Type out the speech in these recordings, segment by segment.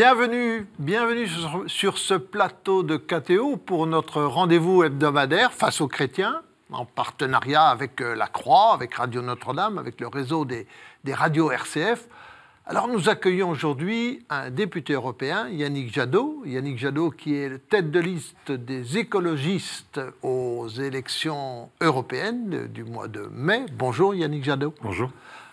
Bienvenue, bienvenue sur, ce plateau de KTO pour notre rendez-vous hebdomadaire face aux chrétiens, en partenariat avec euh, La Croix, avec Radio Notre-Dame, avec le réseau des, des radios RCF. Alors nous accueillons aujourd'hui un député européen, Yannick Jadot. Yannick Jadot qui est tête de liste des écologistes aux élections européennes du mois de mai. Bonjour Yannick Jadot. Bonjour.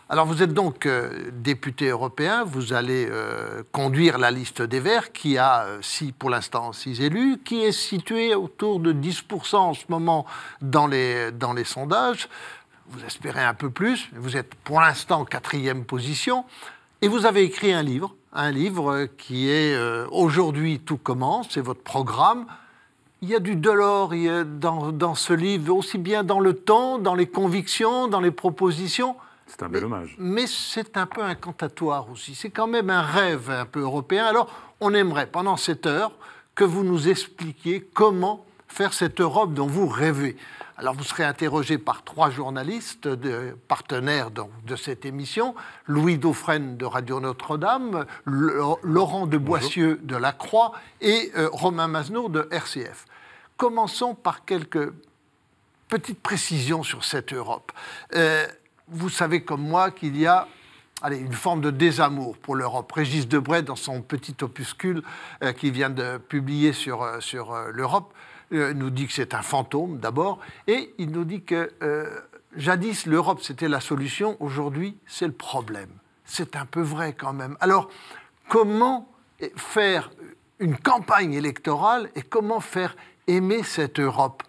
Alors vous êtes donc euh, député européen, vous allez euh, conduire la liste des Verts qui a, euh, six, pour l'instant, six élus, qui est située autour de 10% en ce moment dans les, dans les sondages. Vous espérez un peu plus, vous êtes pour l'instant quatrième position, et vous avez écrit un livre, un livre qui est Aujourd'hui tout commence, c'est votre programme. Il y a du Delors dans, dans ce livre, aussi bien dans le ton, dans les convictions, dans les propositions. C'est un bel hommage. Mais c'est un peu incantatoire aussi. C'est quand même un rêve un peu européen. Alors, on aimerait, pendant cette heure, que vous nous expliquiez comment faire cette Europe dont vous rêvez. Alors vous serez interrogé par trois journalistes de, partenaires de, de cette émission, Louis Dauphren de Radio Notre-Dame, Laurent de Boissieu de La Croix et euh, Romain Mazenour de RCF. Commençons par quelques petites précisions sur cette Europe. Euh, vous savez comme moi qu'il y a allez, une forme de désamour pour l'Europe. Régis Debray, dans son petit opuscule euh, qui qu'il vient de publier sur, euh, sur euh, l'Europe, nous dit que c'est un fantôme d'abord, et il nous dit que jadis l'Europe c'était la solution, aujourd'hui c'est le problème. C'est un peu vrai quand même. Alors, comment faire une campagne électorale et comment faire aimer cette Europe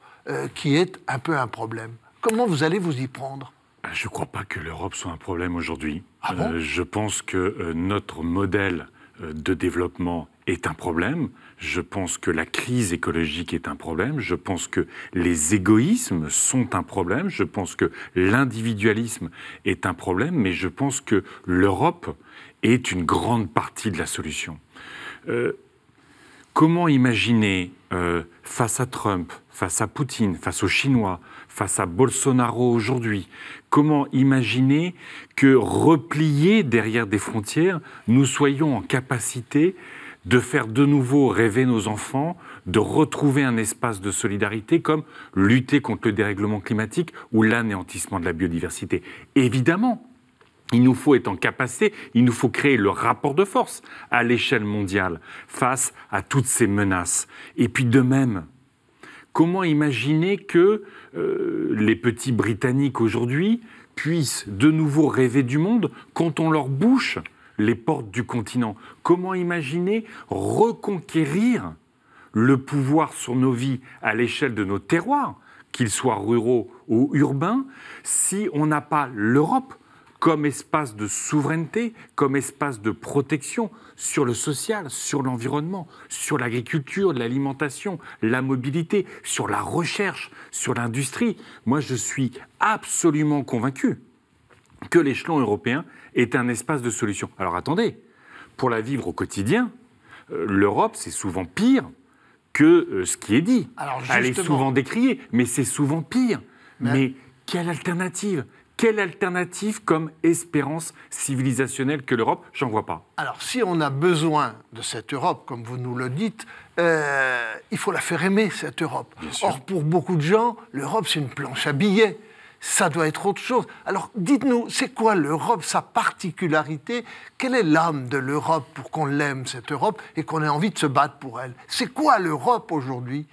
qui est un peu un problème Comment vous allez vous y prendre ah, je ne crois pas que l'Europe soit un problème aujourd'hui. Ah euh, je pense que euh, notre modèle euh, de développement est un problème. Je pense que la crise écologique est un problème. Je pense que les égoïsmes sont un problème. Je pense que l'individualisme est un problème. Mais je pense que l'Europe est une grande partie de la solution. comment imaginer, face à Trump, face à Poutine, face aux Chinois, face à Bolsonaro aujourd'hui Comment imaginer que repliés derrière des frontières, nous soyons en capacité de faire de nouveau rêver nos enfants, de retrouver un espace de solidarité comme lutter contre le dérèglement climatique ou l'anéantissement de la biodiversité. Évidemment, il nous faut être en capacité, il nous faut créer le rapport de force à l'échelle mondiale face à toutes ces menaces. Et puis de même, Comment imaginer que euh, les petits Britanniques aujourd'hui puissent de nouveau rêver du monde quand on leur bouche les portes du continent Comment imaginer reconquérir le pouvoir sur nos vies à l'échelle de nos terroirs, qu'ils soient ruraux ou urbains, si on n'a pas l'Europe comme espace de souveraineté, comme espace de protection sur le social, sur l'environnement, sur l'agriculture, l'alimentation, la mobilité, sur la recherche, sur l'industrie. Moi, je suis absolument convaincu que l'échelon européen est un espace de solution. Alors attendez, pour la vivre au quotidien, euh, l'Europe, c'est souvent pire que euh, ce qui est dit. Elle est souvent décriée, mais c'est souvent pire. mais quelle alternative quelle alternative comme espérance civilisationnelle que l'Europe J'en vois pas. Alors, si on a besoin de cette Europe, comme vous nous le dites, euh, il faut la faire aimer, cette Europe. Or, pour beaucoup de gens, l'Europe, c'est une planche à billets ça doit être autre chose. Alors dites-nous, c'est quoi l'Europe, sa particularité Quelle est l'âme de l'Europe pour qu'on l'aime, cette Europe, et qu'on ait envie de se battre pour elle C'est quoi l'Europe aujourd'hui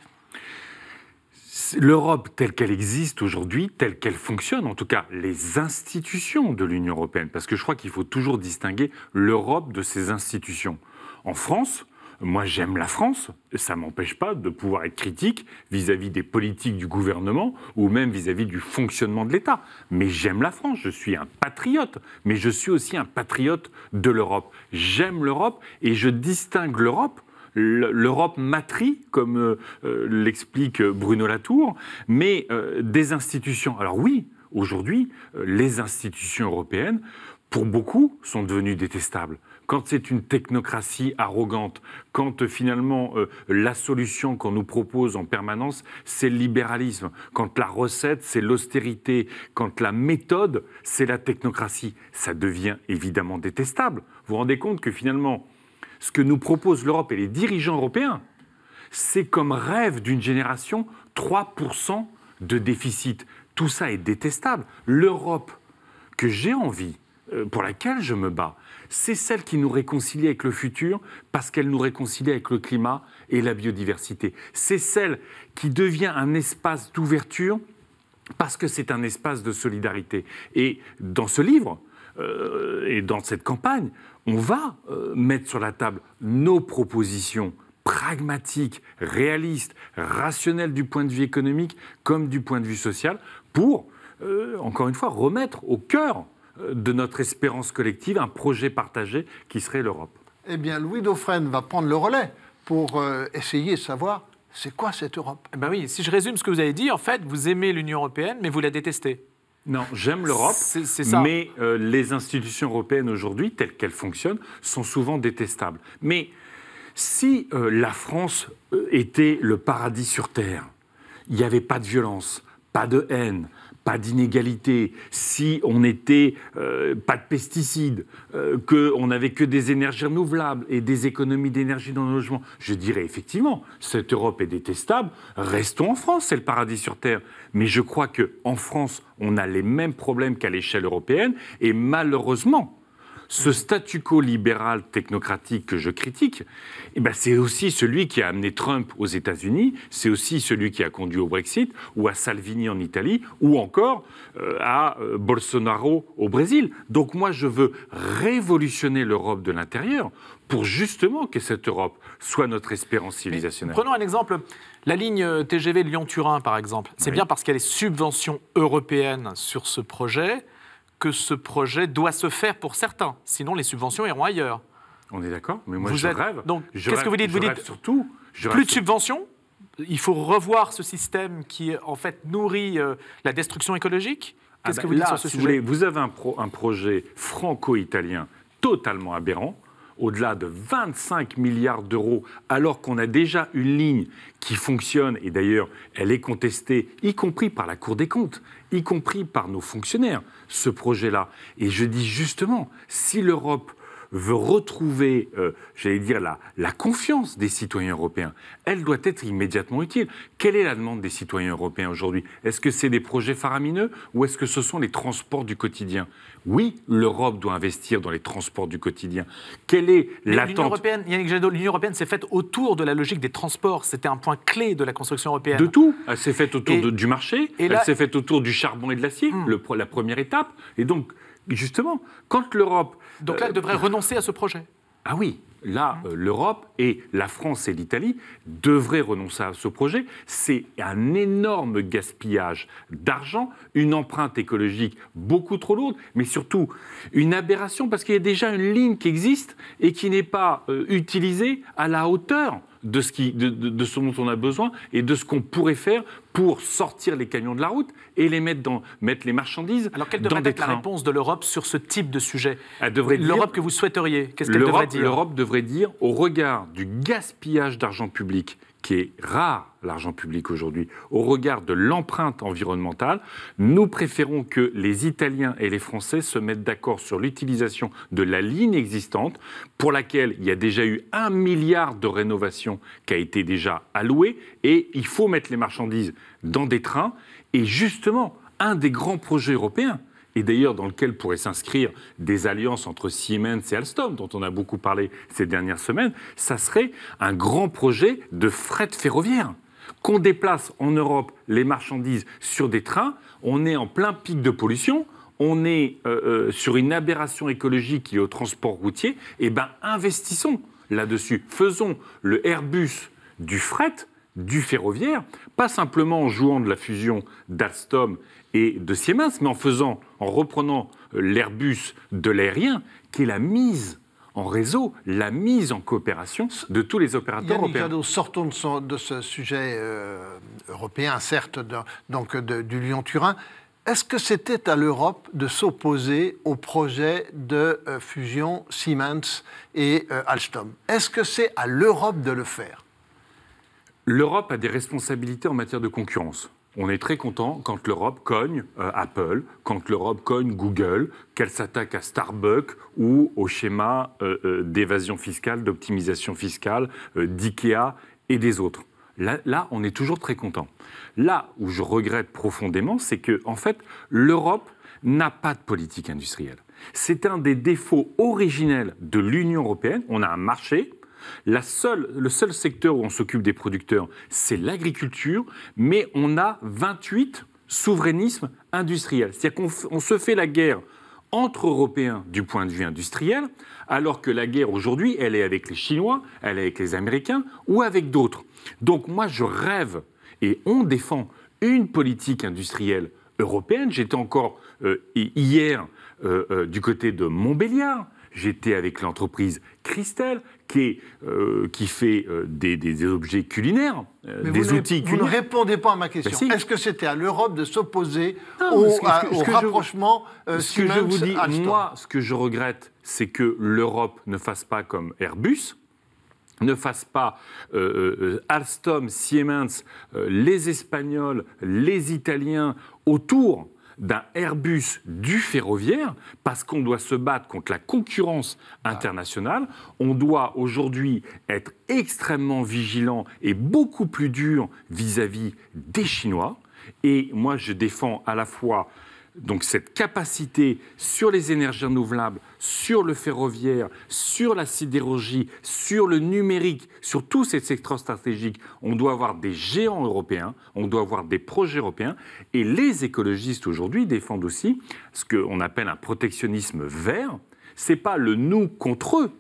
l'Europe telle qu'elle existe aujourd'hui, telle qu'elle fonctionne, en tout cas les institutions de l'Union européenne, parce que je crois qu'il faut toujours distinguer l'Europe de ses institutions. En France, moi j'aime la France, ça ne m'empêche pas de pouvoir être critique vis-à-vis des politiques du gouvernement ou même vis à -vis du fonctionnement de l'État. Mais j'aime la France, je suis un patriote, mais je suis aussi un patriote de l'Europe. J'aime l'Europe et je distingue l'Europe l'Europe matrie, comme euh, l'explique Bruno Latour, mais euh, des institutions. Alors oui, aujourd'hui, euh, les institutions européennes, pour beaucoup, sont devenues détestables quand c'est une technocratie arrogante, quand finalement la solution qu'on nous propose en permanence, c'est le libéralisme, quand la recette, c'est l'austérité, quand la méthode, c'est la technocratie, ça devient évidemment détestable. Vous vous rendez compte que finalement, ce que nous propose l'Europe et les dirigeants européens, c'est comme rêve d'une génération 3% de déficit. Tout ça est détestable. L'Europe que j'ai envie, euh, pour laquelle je me bats, c'est celle qui nous réconcilie avec le futur parce qu'elle nous réconcilie avec le climat et la biodiversité. C'est celle qui devient un espace d'ouverture parce que c'est un espace de solidarité. Et dans ce livre, euh, et dans cette campagne, on va euh, mettre sur la table nos propositions pragmatiques, réalistes, rationnelles du point de vue économique comme du point de vue social pour, euh, encore une fois, remettre au cœur euh, de notre espérance collective un projet partagé qui serait l'Europe. Eh bien, Louis Dauphine va prendre le relais pour essayer de savoir c'est quoi cette Europe. Eh bien oui, si je résume ce que vous avez dit, en fait, vous aimez l'Union européenne, mais vous la détestez. Non, j'aime l'Europe, mais euh, les institutions européennes aujourd'hui, telles qu'elles fonctionnent, sont souvent détestables. Mais si euh, la France euh, était le paradis sur Terre, il n'y avait pas de violence, pas de haine, pas d'inégalité, si on n'était euh, pas de pesticides, euh, que qu'on n'avait que des énergies renouvelables et des économies d'énergie dans nos logements, je dirais effectivement, cette Europe est détestable, restons en France, c'est le paradis sur Terre. Mais je crois qu'en France, on a les mêmes problèmes qu'à l'échelle européenne, et malheureusement, ce mhm. statu quo libéral technocratique que je critique, eh ben, c'est aussi celui qui a amené Trump aux États-Unis, c'est aussi celui qui a conduit au Brexit, ou à Salvini en Italie, ou encore euh, à euh, Bolsonaro au Brésil. Donc moi, je veux révolutionner l'Europe de l'intérieur pour justement que cette Europe soit notre espérance civilisationnelle. prenons un exemple. La ligne euh, TGV Lyon-Turin, par exemple, c'est bien parce qu'elle est a européenne sur ce projet que ce projet doit se faire pour certains, sinon les subventions iront ailleurs. On est d'accord, mais moi je rêve. Donc, qu'est-ce que vous dites Vous dites surtout plus de subventions Il faut revoir ce système qui en fait nourrit euh, la destruction écologique. Ah qu'est-ce que ben vous dites sur ce sujet vous, avez un, un projet franco-italien totalement aberrant, au-delà de 25 milliards d'euros, alors qu'on a déjà une ligne qui fonctionne, et d'ailleurs elle est contestée, y compris par la Cour des comptes, y compris par nos fonctionnaires, ce projet-là. Et je dis justement, si l'Europe veut retrouver, euh, j'allais dire, la, la confiance des citoyens européens, elle doit être immédiatement utile. Quelle est la demande des citoyens européens aujourd'hui Est-ce que c'est des projets faramineux ou est-ce que ce sont les transports du quotidien oui, l'Europe doit investir dans les transports du quotidien. Quelle est l'attente l'Union européenne s'est faite autour de la logique des transports. C'était un point clé de la construction européenne. De tout. Elle s'est faite autour du marché. elle s'est faite autour du charbon et de l'acier, hmm. la première étape. Et donc, justement, quand l'Europe donc là, elle euh, devrait renoncer à ce projet Ah oui, là, hein euh, l'Europe et la France et l'Italie devraient renoncer à ce projet. C'est un énorme gaspillage d'argent, une empreinte écologique beaucoup trop lourde, mais surtout une aberration parce qu'il y a déjà une ligne qui existe et qui n'est pas euh, utilisée à la hauteur de ce, dont on a besoin et de ce qu'on pourrait faire pour sortir les camions de la route et les mettre dans mettre les marchandises. Alors quelle devrait être la réponse de l'Europe sur ce type de sujet L'Europe que vous souhaiteriez, qu'est-ce qu'elle devrait dire L'Europe devrait dire, au regard du gaspillage d'argent public qui est rare, l'argent public aujourd'hui, au regard de l'empreinte environnementale, nous préférons que les Italiens et les Français se mettent d'accord sur l'utilisation de la ligne existante, pour laquelle il y a déjà eu un milliard de rénovations qui a été déjà alloué, et il faut mettre les marchandises dans des trains, et justement, un des grands projets européens, et d'ailleurs dans lequel pourraient s'inscrire des alliances entre Siemens et Alstom, dont on a beaucoup parlé ces dernières semaines, ça serait un grand projet de fret ferroviaire. Qu'on déplace en Europe les marchandises sur des trains, on est en plein pic de pollution, on est euh, euh, sur une aberration écologique qui au transport routier, et eh bien investissons là-dessus. Faisons le Airbus du fret du ferroviaire, pas simplement en jouant de la fusion d'Alstom et de Siemens, mais en faisant, en reprenant euh, l'Airbus de l'aérien, qui est la mise en réseau, la mise en coopération de tous les opérateurs européens. Jadot, sortons de, de, ce sujet euh, européen, certes, donc du Lyon-Turin. Est-ce que c'était à l'Europe de s'opposer au projet de euh, fusion Siemens et Alstom Est-ce que c'est à l'Europe de le faire L'Europe a des responsabilités en matière de concurrence. On est très content quand l'Europe cogne euh, Apple, quand l'Europe cogne Google, qu'elle s'attaque à Starbucks ou au schéma euh, euh, d'évasion fiscale, d'optimisation fiscale d'IKEA et des autres. Là, là, on est toujours très content. Là où je regrette profondément, c'est que, en fait, l'Europe n'a pas de politique industrielle. C'est un des défauts originels de l'Union européenne. On a un marché, le seul secteur où on s'occupe des producteurs, c'est l'agriculture, mais on a 28 souverainismes industriels. C'est-à-dire qu'on se fait la guerre entre Européens du point de vue industriel, alors que la guerre aujourd'hui, elle est avec les Chinois, elle est avec les Américains ou avec d'autres. Donc moi, je rêve, et on défend une politique industrielle européenne. J'étais encore euh, hier euh, euh, du côté de Montbéliard, j'étais avec l'entreprise Christelle, qui, euh, qui fait euh, des, objets culinaires, euh, des outils culinaires. Vous ne répondez pas à ma ben question. Est-ce que c'était à l'Europe de s'opposer au, rapprochement Ce que je vous dis, moi, ce que je regrette, c'est que l'Europe ne fasse pas comme Airbus, ne fasse pas Alstom, Siemens, les Espagnols, les Italiens autour d'un Airbus du ferroviaire, parce qu'on doit se battre contre la concurrence internationale. On doit aujourd'hui être extrêmement vigilant et beaucoup plus dur vis-à-vis des Chinois. Et moi, je défends à la fois donc cette capacité sur les énergies renouvelables, sur le ferroviaire, sur la sidérurgie, sur le numérique, sur tous ces secteurs stratégiques, on doit avoir des géants européens, on doit avoir des projets européens. Et les écologistes aujourd'hui défendent aussi ce qu'on appelle un protectionnisme vert. Ce n'est pas le nous contre eux,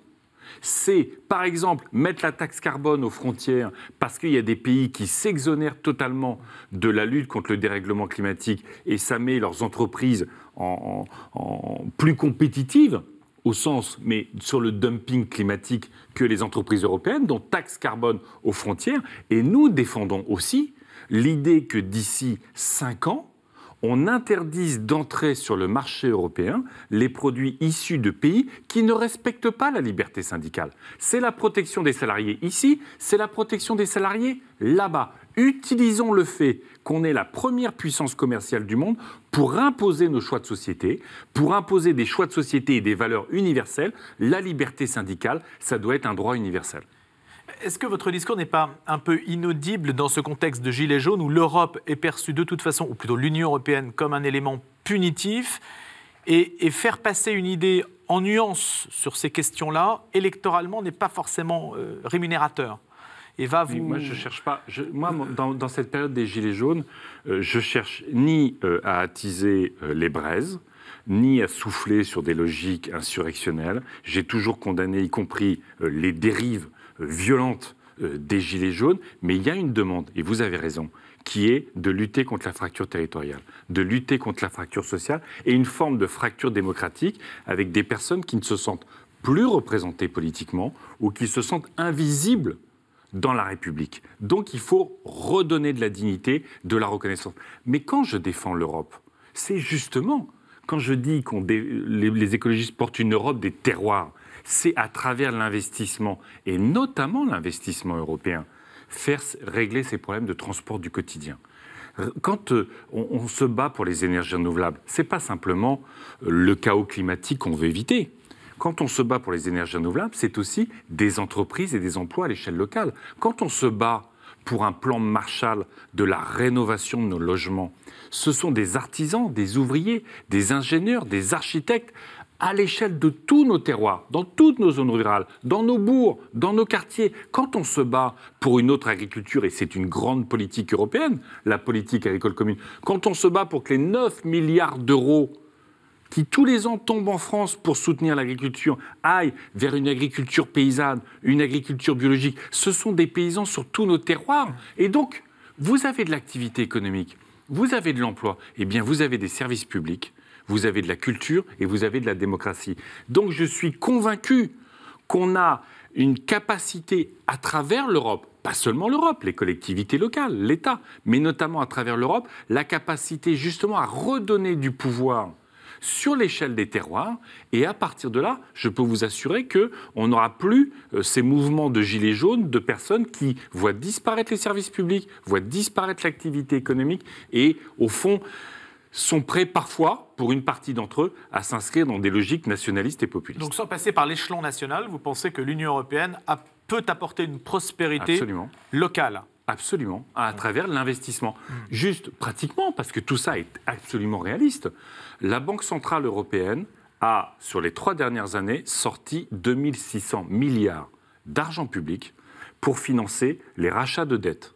c'est par exemple mettre la taxe carbone aux frontières parce qu'il y a des pays qui s'exonèrent totalement de la lutte contre le dérèglement climatique et ça met leurs entreprises en, plus compétitives au sens, mais sur le dumping climatique que les entreprises européennes, dont taxe carbone aux frontières. Et nous défendons aussi l'idée que d'ici 5 ans, on interdise d'entrer sur le marché européen les produits issus de pays qui ne respectent pas la liberté syndicale. C'est la protection des salariés ici, c'est la protection des salariés là-bas. Utilisons le fait qu'on est la première puissance commerciale du monde pour imposer nos choix de société, pour imposer des choix de société et des valeurs universelles. La liberté syndicale, ça doit être un droit universel. Est-ce que votre discours n'est pas un peu inaudible dans ce contexte de gilets jaunes où l'Europe est perçue de toute façon, ou plutôt l'Union européenne, comme un élément punitif et, faire passer une idée en nuance sur ces questions-là, électoralement, n'est pas forcément euh, rémunérateur et va moi, je cherche pas. moi, dans, cette période des Gilets jaunes, je euh, je cherche ni euh, à attiser les braises, ni à souffler sur des logiques insurrectionnelles. J'ai toujours condamné, y compris les dérives violente euh, des Gilets jaunes, mais il y a une demande, et vous avez raison, qui est de lutter contre la fracture territoriale, de lutter contre la fracture sociale et une forme de fracture démocratique avec des personnes qui ne se sentent plus représentées politiquement ou qui se sentent invisibles dans la République. Donc il faut redonner de la dignité, de la reconnaissance. Mais quand je défends l'Europe, c'est justement quand je dis que les écologistes portent une Europe des terroirs, c'est à travers l'investissement, et notamment l'investissement européen, faire régler ces problèmes de transport du quotidien quand euh, on, se bat pour les énergies renouvelables, ce n'est pas simplement euh, le chaos climatique qu'on veut éviter. Quand on se bat pour les énergies renouvelables, c'est aussi des entreprises et des emplois à l'échelle locale. Quand on se bat pour un plan Marshall de la rénovation de nos logements, ce sont des artisans, des ouvriers, des ingénieurs, des architectes, à l'échelle de tous nos terroirs, dans toutes nos zones rurales, dans nos bourgs, dans nos quartiers. Quand on se bat pour une autre agriculture, et c'est une grande politique européenne, la politique agricole commune, quand on se bat pour que les 9 milliards d'euros qui tous les ans tombent en France pour soutenir l'agriculture aillent vers une agriculture paysanne, une agriculture biologique, ce sont des paysans sur tous nos terroirs. Et donc, vous avez de l'activité économique, vous avez de l'emploi, et eh bien vous avez des services publics vous avez de la culture et vous avez de la démocratie. Donc je suis convaincu qu'on a une capacité à travers l'Europe, pas seulement l'Europe, les collectivités locales, l'État, mais notamment à travers l'Europe, la capacité justement à redonner du pouvoir sur l'échelle des terroirs. Et à partir de là, je peux vous assurer qu'on n'aura plus euh, ces mouvements de gilets jaunes de personnes qui voient disparaître les services publics, voient disparaître l'activité économique et, au fond, sont prêts parfois, pour une partie d'entre eux, à s'inscrire dans des logiques nationalistes et populistes. Donc sans passer par l'échelon national, vous pensez que l'Union européenne a, peut apporter une prospérité locale Absolument, à, travers l'investissement. Mm. Juste pratiquement, parce que tout ça est absolument réaliste, la Banque Centrale Européenne a, sur les trois dernières années, sorti 2600 milliards d'argent public pour financer les rachats de dettes.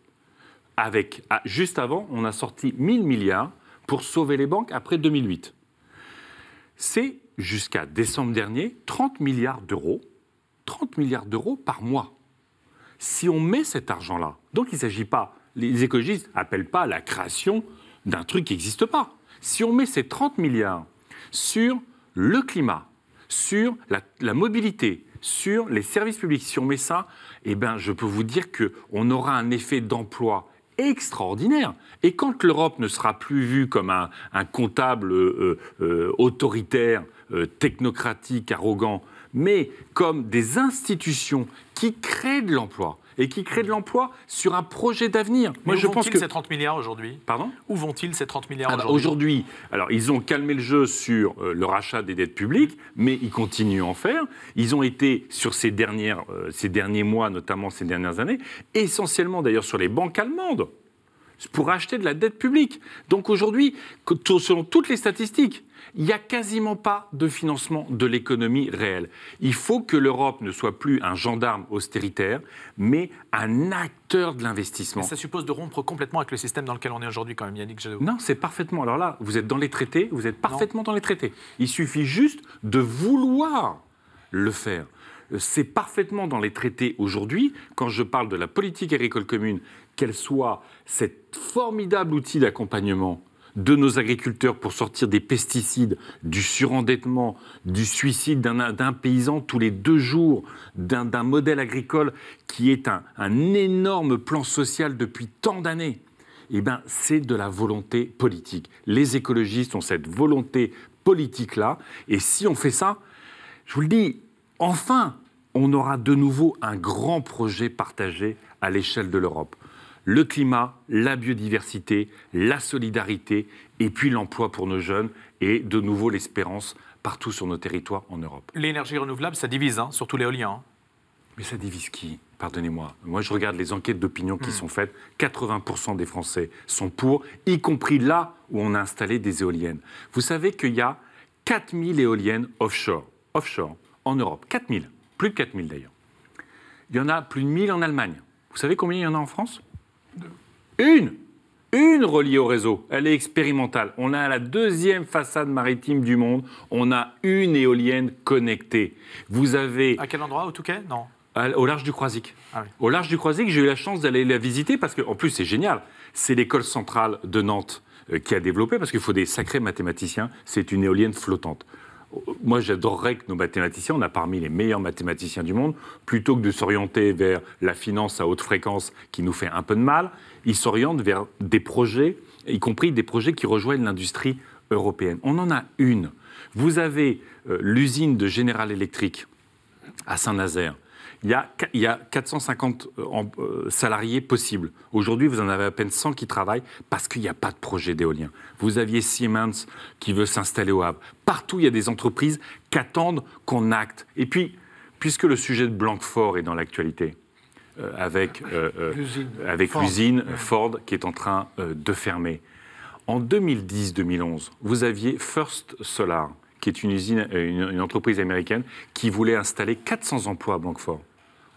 Avec, ah, juste avant, on a sorti 1000 milliards pour sauver les banques après 2008. C'est jusqu'à décembre dernier 30 milliards d'euros, 30 milliards d'euros par mois. Si on met cet argent-là, donc il ne s'agit pas, les écologistes n'appellent pas la création d'un truc qui n'existe pas. Si on met ces 30 milliards sur le climat, sur la, mobilité, sur les services publics, si on met ça, eh ben, je peux vous dire qu'on aura un effet d'emploi extraordinaire. Et quand l'Europe ne sera plus vue comme un, comptable euh, euh, autoritaire, euh, technocratique, arrogant, mais comme des institutions qui créent de l'emploi, et qui créent de l'emploi sur un projet d'avenir. Moi, où je pense que ces 30 milliards aujourd'hui Pardon Où vont-ils ces 30 milliards ah bah, aujourd'hui Aujourd'hui, alors ils ont calmé le jeu sur euh, le rachat des dettes publiques, mais ils continuent à en faire. Ils ont été sur ces dernières, euh, ces derniers mois, notamment ces dernières années, essentiellement d'ailleurs sur les banques allemandes pour acheter de la dette publique. Donc aujourd'hui, selon toutes les statistiques, il n'y a quasiment pas de financement de l'économie réelle. Il faut que l'Europe ne soit plus un gendarme austéritaire, mais un acteur de l'investissement. Ça suppose de rompre complètement avec le système dans lequel on est aujourd'hui, quand même, Yannick Jadot. Non, c'est parfaitement. Alors là, vous êtes dans les traités, vous êtes parfaitement dans les traités. Il suffit juste de vouloir le faire c'est parfaitement dans les traités aujourd'hui, quand je parle de la politique agricole commune, qu'elle soit cet formidable outil d'accompagnement de nos agriculteurs pour sortir des pesticides, du surendettement, du suicide d'un paysan tous les deux jours, d'un modèle agricole qui est un, énorme plan social depuis tant d'années. Eh bien, c'est de la volonté politique. Les écologistes ont cette volonté politique-là. Et si on fait ça, je vous le dis, enfin, on aura de nouveau un grand projet partagé à l'échelle de l'Europe le climat, la biodiversité, la solidarité et puis l'emploi pour nos jeunes et de nouveau l'espérance partout sur nos territoires en Europe. L'énergie renouvelable, ça divise, hein, surtout l'éolien. Hein. Mais ça divise qui Pardonnez-moi. Moi, je regarde les enquêtes d'opinion qui hmm. sont faites. 80% des Français sont pour, y compris là où on a installé des éoliennes. Vous savez qu'il y a 4000 éoliennes offshore, offshore en Europe. 4000, plus de 4000 d'ailleurs. Il y en a plus de 1000 en Allemagne. Vous savez combien il y en a en France une une reliée au réseau. Elle est expérimentale. On a la deuxième façade maritime du monde. On a une éolienne connectée. Vous avez. À quel endroit Au Touquet Non. au large du Croisic. Ah au large du Croisic, j'ai eu la chance d'aller la visiter parce qu'en plus, c'est génial. C'est l'école centrale de Nantes euh, qui a développé, parce qu'il faut des sacrés mathématiciens, c'est une éolienne flottante moi, j'adorerais que nos mathématiciens, on a parmi les meilleurs mathématiciens du monde, plutôt que de s'orienter vers la finance à haute fréquence qui nous fait un peu de mal, ils s'orientent vers des projets, y compris des projets qui rejoignent l'industrie européenne. On en a une. Vous avez euh, l'usine de General Electric à Saint-Nazaire il y a, 450 euh, euh, salariés possibles. Aujourd'hui, vous en avez à peine 100 qui travaillent parce qu'il n'y a pas de projet d'éolien. Vous aviez Siemens qui veut s'installer au Havre. Partout, il y a des entreprises qui attendent qu'on acte. Et puis, puisque le sujet de Blanquefort est dans l'actualité, euh, avec, avec l'usine Ford qui est en train de fermer. En 2010-2011, vous aviez First Solar, qui est une, usine, une, une entreprise américaine qui voulait installer 400 emplois à Blanquefort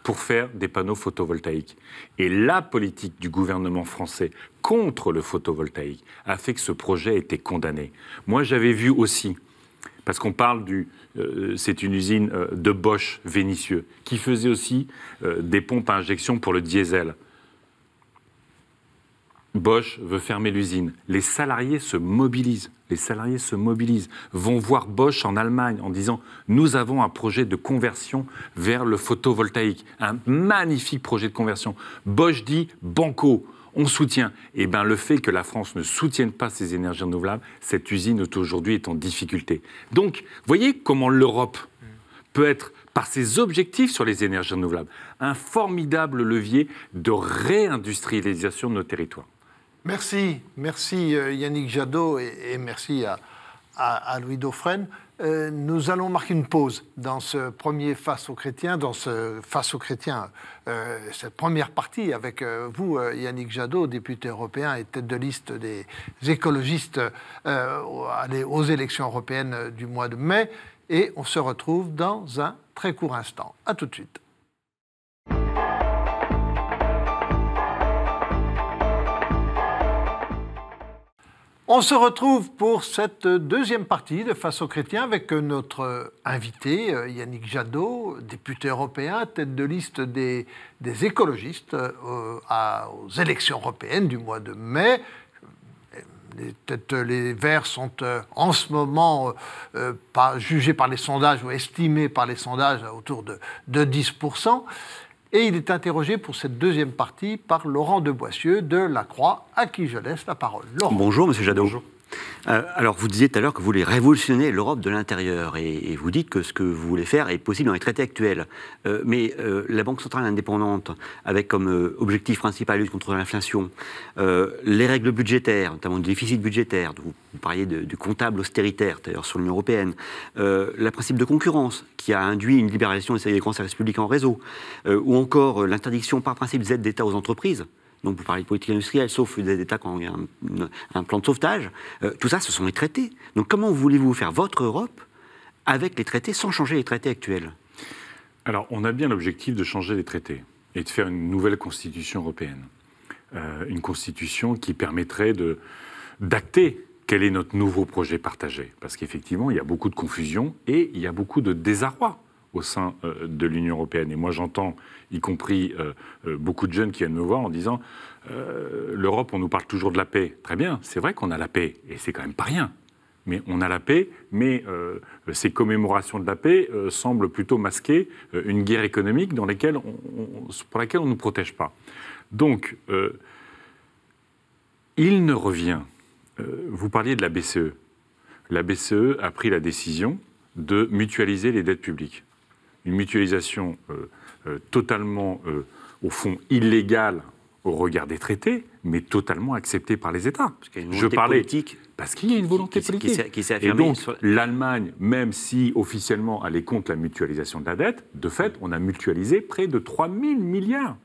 pour faire des panneaux photovoltaïques. Et la politique du gouvernement français contre le photovoltaïque a fait que ce projet était condamné. Moi, j'avais vu aussi, parce qu'on parle du... Euh, c'est une usine euh, de Bosch vénitieux, qui faisait aussi euh, des pompes à injection pour le diesel. Bosch veut fermer l'usine. Les salariés se mobilisent. Les salariés se mobilisent, vont voir Bosch en Allemagne en disant Nous avons un projet de conversion vers le photovoltaïque. Un magnifique projet de conversion. Bosch dit Banco, on soutient. Et eh bien, le fait que la France ne soutienne pas ces énergies renouvelables, cette usine aujourd'hui est en difficulté. Donc, voyez comment l'Europe peut être par ses objectifs sur les énergies renouvelables, un formidable levier de réindustrialisation de nos territoires. Merci, merci euh, Yannick Jadot et, merci à, Louis Dauphren. Euh, nous allons marquer une pause dans ce premier Face aux chrétiens, dans ce Face aux chrétiens, euh, cette première partie avec vous, Yannick Jadot, député européen et tête de liste des écologistes aux élections européennes du mois de mai. Et on se retrouve dans un très court instant. À tout de suite. On se retrouve pour cette deuxième partie de Face aux chrétiens avec notre invité euh, Yannick Jadot, député européen, tête de liste des, écologistes euh, aux élections européennes du mois de mai. Les, les Verts sont euh, en ce moment pas, jugés par les sondages ou estimés par les sondages autour de 10%. Et il est interrogé pour cette deuxième partie par Laurent de Boissieu de La Croix, à qui je laisse la parole. Bonjour, Monsieur Jadot. Bonjour. Euh, alors, vous disiez tout à l'heure que vous voulez révolutionner l'Europe de l'intérieur et, vous dites que ce que vous voulez faire est possible dans les traités actuels. Euh, mais euh, la Banque centrale indépendante, avec comme objectif principal lutte contre l'inflation, les règles budgétaires, notamment le déficit budgétaire, vous, parliez du comptable austéritaire, d'ailleurs, sur l'Union européenne, le principe de concurrence, qui a induit une libéralisation des services publics en réseau, ou encore l'interdiction par principe des aides d'État aux entreprises, donc vous parlez de politique industrielle, sauf des États quand ont un, plan de sauvetage, euh, tout ça, ce sont les traités. Donc comment voulez-vous faire votre Europe avec les traités sans changer les traités actuels Alors on a bien l'objectif de changer les traités et de faire une nouvelle constitution européenne. Euh, une constitution qui permettrait d'acter quel est notre nouveau projet partagé. Parce qu'effectivement, il y a beaucoup de confusion et il y a beaucoup de désarroi au sein euh, de l'Union européenne. Et moi, j'entends y compris euh, euh, beaucoup de jeunes qui viennent me voir en disant euh, l'Europe, on nous parle toujours de la paix. Très bien, c'est vrai qu'on a la paix, et c'est quand même pas rien. Mais on a la paix, mais ces commémorations de la paix semblent plutôt masquer une guerre économique dans on, pour laquelle on ne nous protège pas. Donc, il ne revient. vous parliez de la BCE. La BCE a pris la décision de mutualiser les dettes publiques. Une mutualisation euh, totalement, euh, au fond, illégal au regard des traités, mais totalement accepté par les États. Parce qu'il y a une volonté parlais, politique. Parce qu'il y a une volonté politique. Et donc, l'Allemagne, même si officiellement elle est contre la mutualisation de la dette, de fait, on a mutualisé près de 3 000 milliards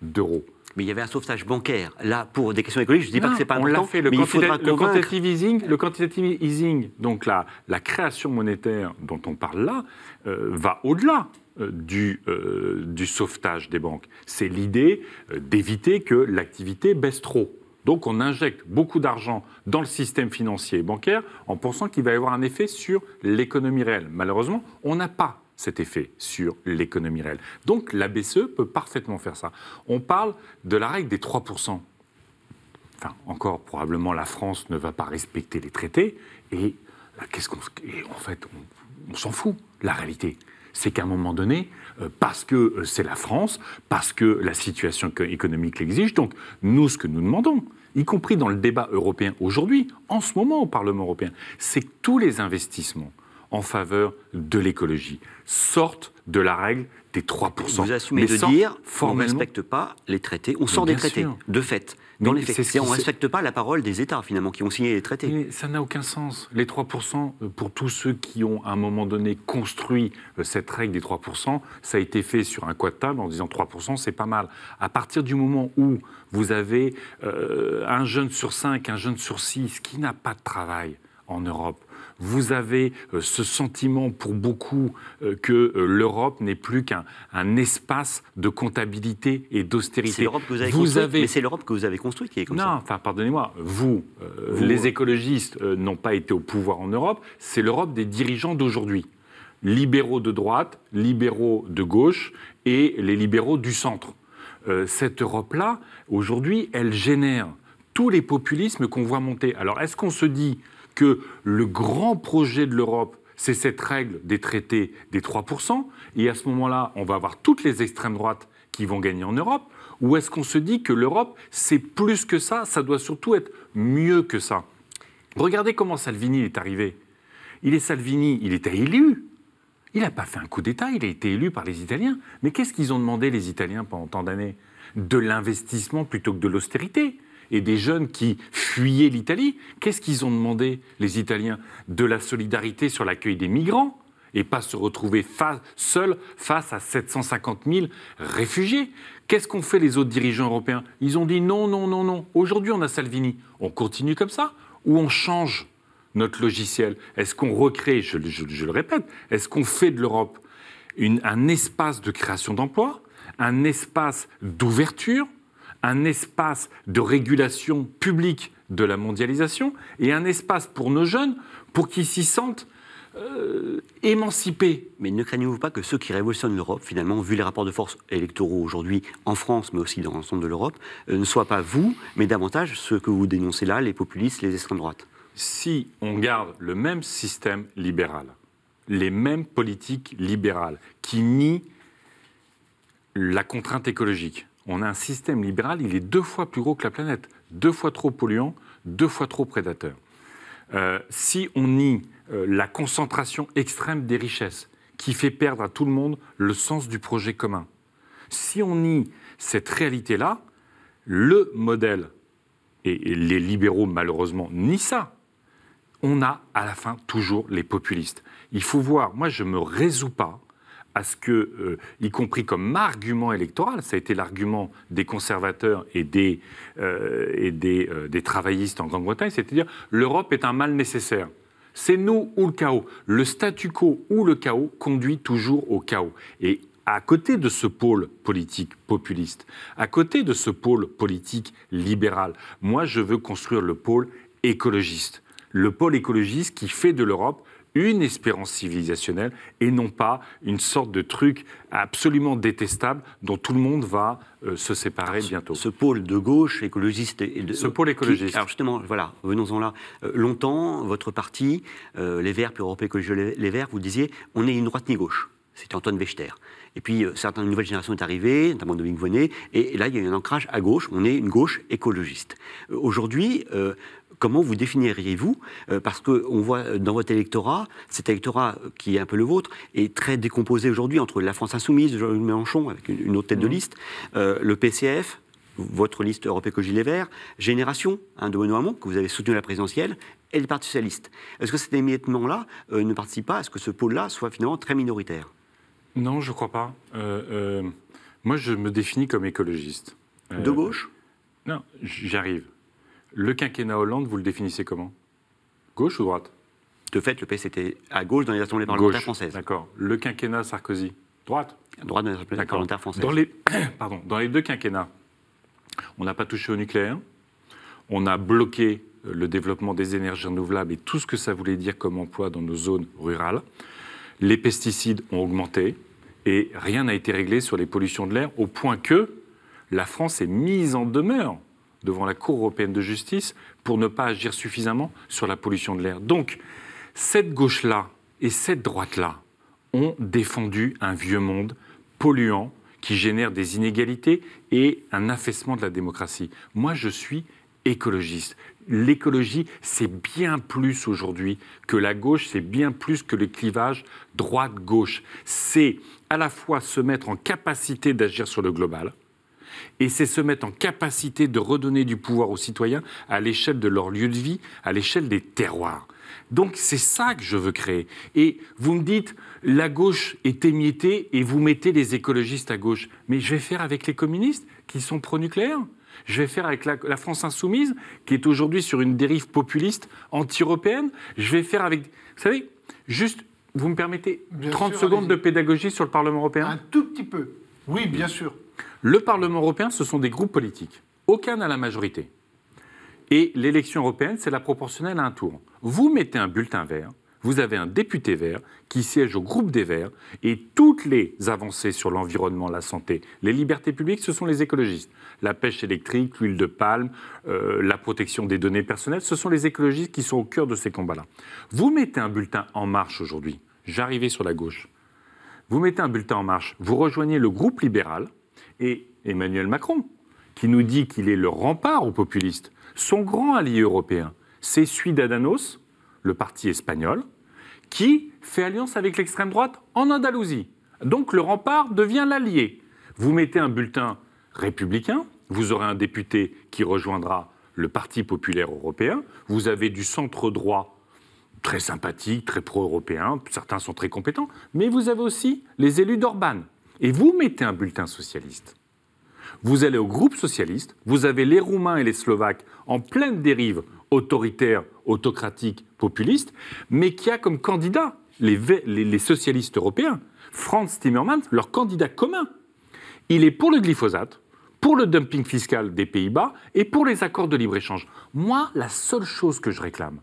d'euros. Mais il y avait un sauvetage bancaire. Là, pour des questions écologiques, je ne dis pas que ce n'est pas on Le, quantitative easing, le quantitative easing, donc la, création monétaire dont on parle là, euh, va au-delà euh, du, euh, du, sauvetage des banques. C'est l'idée euh, d'éviter que l'activité baisse trop. Donc on injecte beaucoup d'argent dans le système financier et bancaire en pensant qu'il va y avoir un effet sur l'économie réelle. Malheureusement, on n'a pas cet effet sur l'économie réelle. Donc la BCE peut parfaitement faire ça. On parle de la règle des 3%. Enfin, encore, probablement la France ne va pas respecter les traités et bah, qu'est-ce qu'on... En fait, on s'en fout, la réalité c'est qu'à un moment donné, euh, parce que euh, c'est la France, parce que la situation économique l'exige, donc nous, ce que nous demandons, y compris dans le débat européen aujourd'hui, en ce moment au Parlement européen, c'est que tous les investissements en faveur de l'écologie sortent de la règle des 3%. Vous assumez de dire, formellement... on ne respecte pas les traités, on sort des traités, de fait les on ne respecte pas la parole des États, finalement, qui ont signé les traités. Mais ça n'a aucun sens. Les 3%, euh, pour tous ceux qui ont, à un moment donné, construit euh, cette règle des 3%, ça a été fait sur un coin de table en disant 3%, c'est pas mal. À partir du moment où vous avez euh, un jeune sur 5, un jeune sur 6 qui n'a pas de travail en Europe, vous avez euh, ce sentiment pour beaucoup euh, que euh, l'Europe n'est plus qu'un un espace de comptabilité et d'austérité. C'est l'Europe que vous avez construite, mais c'est l'Europe que vous avez construite qui est comme non, ça. enfin, pardonnez-moi, vous, les écologistes n'ont pas été au pouvoir en Europe, c'est l'Europe des dirigeants d'aujourd'hui libéraux de droite, libéraux de gauche et les libéraux du centre. cette Europe-là, aujourd'hui, elle génère tous les populismes qu'on voit monter. Alors, est-ce qu'on se dit, que le grand projet de l'Europe, c'est cette règle des traités des 3%, et à ce moment-là, on va avoir toutes les extrêmes droites qui vont gagner en Europe, ou est-ce qu'on se dit que l'Europe, c'est plus que ça, ça doit surtout être mieux que ça Regardez comment Salvini est arrivé. Il est Salvini, il était élu. Il n'a pas fait un coup d'État, il a été élu par les Italiens. Mais qu'est-ce qu'ils ont demandé les Italiens pendant tant d'années De l'investissement plutôt que de l'austérité et des jeunes qui fuyaient l'Italie, qu'est-ce qu'ils ont demandé, les Italiens De la solidarité sur l'accueil des migrants et pas se retrouver seuls face à 750 000 réfugiés. Qu'est-ce qu'ont fait les autres dirigeants européens Ils ont dit non, non, non, non. Aujourd'hui, on a Salvini. On continue comme ça ou on change notre logiciel Est-ce qu'on recrée, je, le répète, est-ce qu'on fait de l'Europe un espace de création d'emplois, un espace d'ouverture, un espace de régulation publique de la mondialisation et un espace pour nos jeunes pour qu'ils s'y sentent euh, émancipés. Mais ne craignez-vous pas que ceux qui révolutionnent l'Europe, finalement, vu les rapports de force électoraux aujourd'hui en France, mais aussi dans l'ensemble de l'Europe, euh, ne soient pas vous, mais davantage ceux que vous dénoncez là, les populistes, les extrêmes droites Si on garde le même système libéral, les mêmes politiques libérales qui nient la contrainte écologique, on a un système libéral, il est deux fois plus gros que la planète, deux fois trop polluant, deux fois trop prédateur. Euh, si on nie euh, la concentration extrême des richesses, qui fait perdre à tout le monde le sens du projet commun, si on nie cette réalité-là, le modèle, et, les libéraux malheureusement nient ça, on a à la fin toujours les populistes. Il faut voir, moi je ne me résous pas à ce que, euh, y compris comme argument électoral, ça a été l'argument des conservateurs et des, euh, et des, euh, des travaillistes en Grande-Bretagne, c'est-à-dire l'Europe est un mal nécessaire. C'est nous ou le chaos. Le statu quo ou le chaos conduit toujours au chaos. Et à côté de ce pôle politique populiste, à côté de ce pôle politique libéral, moi je veux construire le pôle écologiste. Le pôle écologiste qui fait de l'Europe une espérance civilisationnelle et non pas une sorte de truc absolument détestable dont tout le monde va euh, se séparer bientôt. Ce pôle de gauche écologiste ce pôle écologiste. alors justement, voilà, venons-en là. Euh, longtemps, votre parti, euh, les Verts, puis Europe Écologie Les Verts, vous disiez, on est ni droite ni gauche. C'était Antoine Wechter. Et puis, certaines nouvelles nouvelle génération est arrivée, notamment Dominique Vonnet, et, là, il y a eu un ancrage à gauche, on est une gauche écologiste. Aujourd'hui, comment vous définiriez-vous euh, Parce qu'on voit euh, dans votre électorat, cet électorat qui est un peu le vôtre, est très décomposé aujourd'hui entre la France Insoumise, Jean-Luc Mélenchon, avec une autre tête de mmh. liste, euh, le PCF, votre liste Europe Écologie Les Verts, Génération, hein, de Benoît Hamon, que vous avez soutenu à la présidentielle, et le Parti Socialiste. Est-ce que cet émiettement-là ne participe pas à ce que ce pôle-là soit finalement très minoritaire Non, je ne crois pas. moi, je me définis comme écologiste. de gauche Non, j'y arrive. Le quinquennat Hollande, vous le définissez comment Gauche ou droite De fait, le PS était à gauche dans les assemblées parlementaires françaises. D'accord. Le quinquennat Sarkozy, droite Droite dans les assemblées parlementaires françaises. pardon, dans les deux quinquennats, on n'a pas touché au nucléaire, on a bloqué euh, le développement des énergies renouvelables et tout ce que ça voulait dire comme emploi dans nos zones rurales. Les pesticides ont augmenté et rien n'a été réglé sur les pollutions de l'air, au point que la France est mise en demeure devant la Cour européenne de justice pour ne pas agir suffisamment sur la pollution de l'air. Donc, cette gauche-là et cette droite-là ont défendu un vieux monde polluant qui génère des inégalités et un affaissement de la démocratie. Moi, je suis écologiste. L'écologie, c'est bien plus aujourd'hui que la gauche, c'est bien plus que le clivage droite-gauche. C'est à la fois se mettre en capacité d'agir sur le global, et c'est se mettre en capacité de redonner du pouvoir aux citoyens à l'échelle de leur lieu de vie, à l'échelle des terroirs. Donc c'est ça que je veux créer. Et vous me dites, la gauche est émiettée et vous mettez les écologistes à gauche. Mais je vais faire avec les communistes qui sont pro-nucléaires je vais faire avec la, France insoumise, qui est aujourd'hui sur une dérive populiste anti-européenne. Je vais faire avec... Vous savez, juste, vous me permettez 30 secondes de pédagogie sur le Parlement européen Un tout petit peu. Oui, bien sûr. Le Parlement européen, ce sont des groupes politiques. Aucun n'a la majorité. Et l'élection européenne, c'est la proportionnelle à un tour. Vous mettez un bulletin vert, vous avez un député vert qui siège au groupe des Verts et toutes les avancées sur l'environnement, la santé, les libertés publiques, ce sont les écologistes. La pêche électrique, l'huile de palme, euh, la protection des données personnelles, ce sont les écologistes qui sont au cœur de ces combats-là. Vous mettez un bulletin en marche aujourd'hui. J'arrivais sur la gauche. Vous mettez un bulletin en marche. Vous rejoignez le groupe libéral et Emmanuel Macron, qui nous dit qu'il est le rempart aux populistes, son grand allié européen, c'est Ciudadanos, le parti espagnol, qui fait alliance avec l'extrême droite en Andalousie. Donc le rempart devient l'allié. Vous mettez un bulletin républicain, vous aurez un député qui rejoindra le Parti populaire européen, vous avez du centre droit très sympathique, très pro-européen, certains sont très compétents, mais vous avez aussi les élus d'Orban, et vous mettez un bulletin socialiste. Vous allez au groupe socialiste, vous avez les Roumains et les Slovaques en pleine dérive autoritaire, autocratique, populiste, mais qui a comme candidat les, socialistes européens, Franz Timmermans, leur candidat commun. Il est pour le glyphosate, pour le dumping fiscal des Pays-Bas et pour les accords de libre-échange. Moi, la seule chose que je réclame,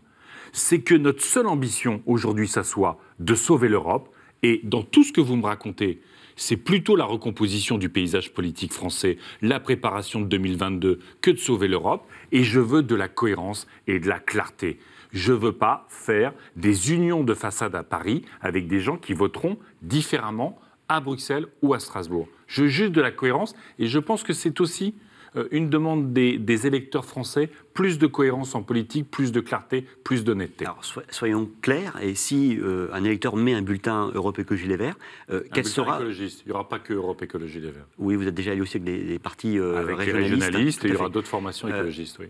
c'est que notre seule ambition aujourd'hui, ça soit de sauver l'Europe. Et dans tout ce que vous me racontez, c'est plutôt la recomposition du paysage politique français, la préparation de 2022, que de sauver l'Europe. Et je veux de la cohérence et de la clarté. Je ne veux pas faire des unions de façade à Paris avec des gens qui voteront différemment à Bruxelles ou à Strasbourg. Je veux juste de la cohérence et je pense que c'est aussi euh, une demande des, électeurs français, plus de cohérence en politique, plus de clarté, plus d'honnêteté. Alors soyons clairs, et si euh, un électeur met un bulletin Europe Écologie Les Verts, euh, quel sera... Il n'y aura pas que Europe Écologie Les Verts. Oui, vous êtes déjà allé aussi avec des, partis régionalistes. régionalistes et il y aura d'autres formations écologistes, oui.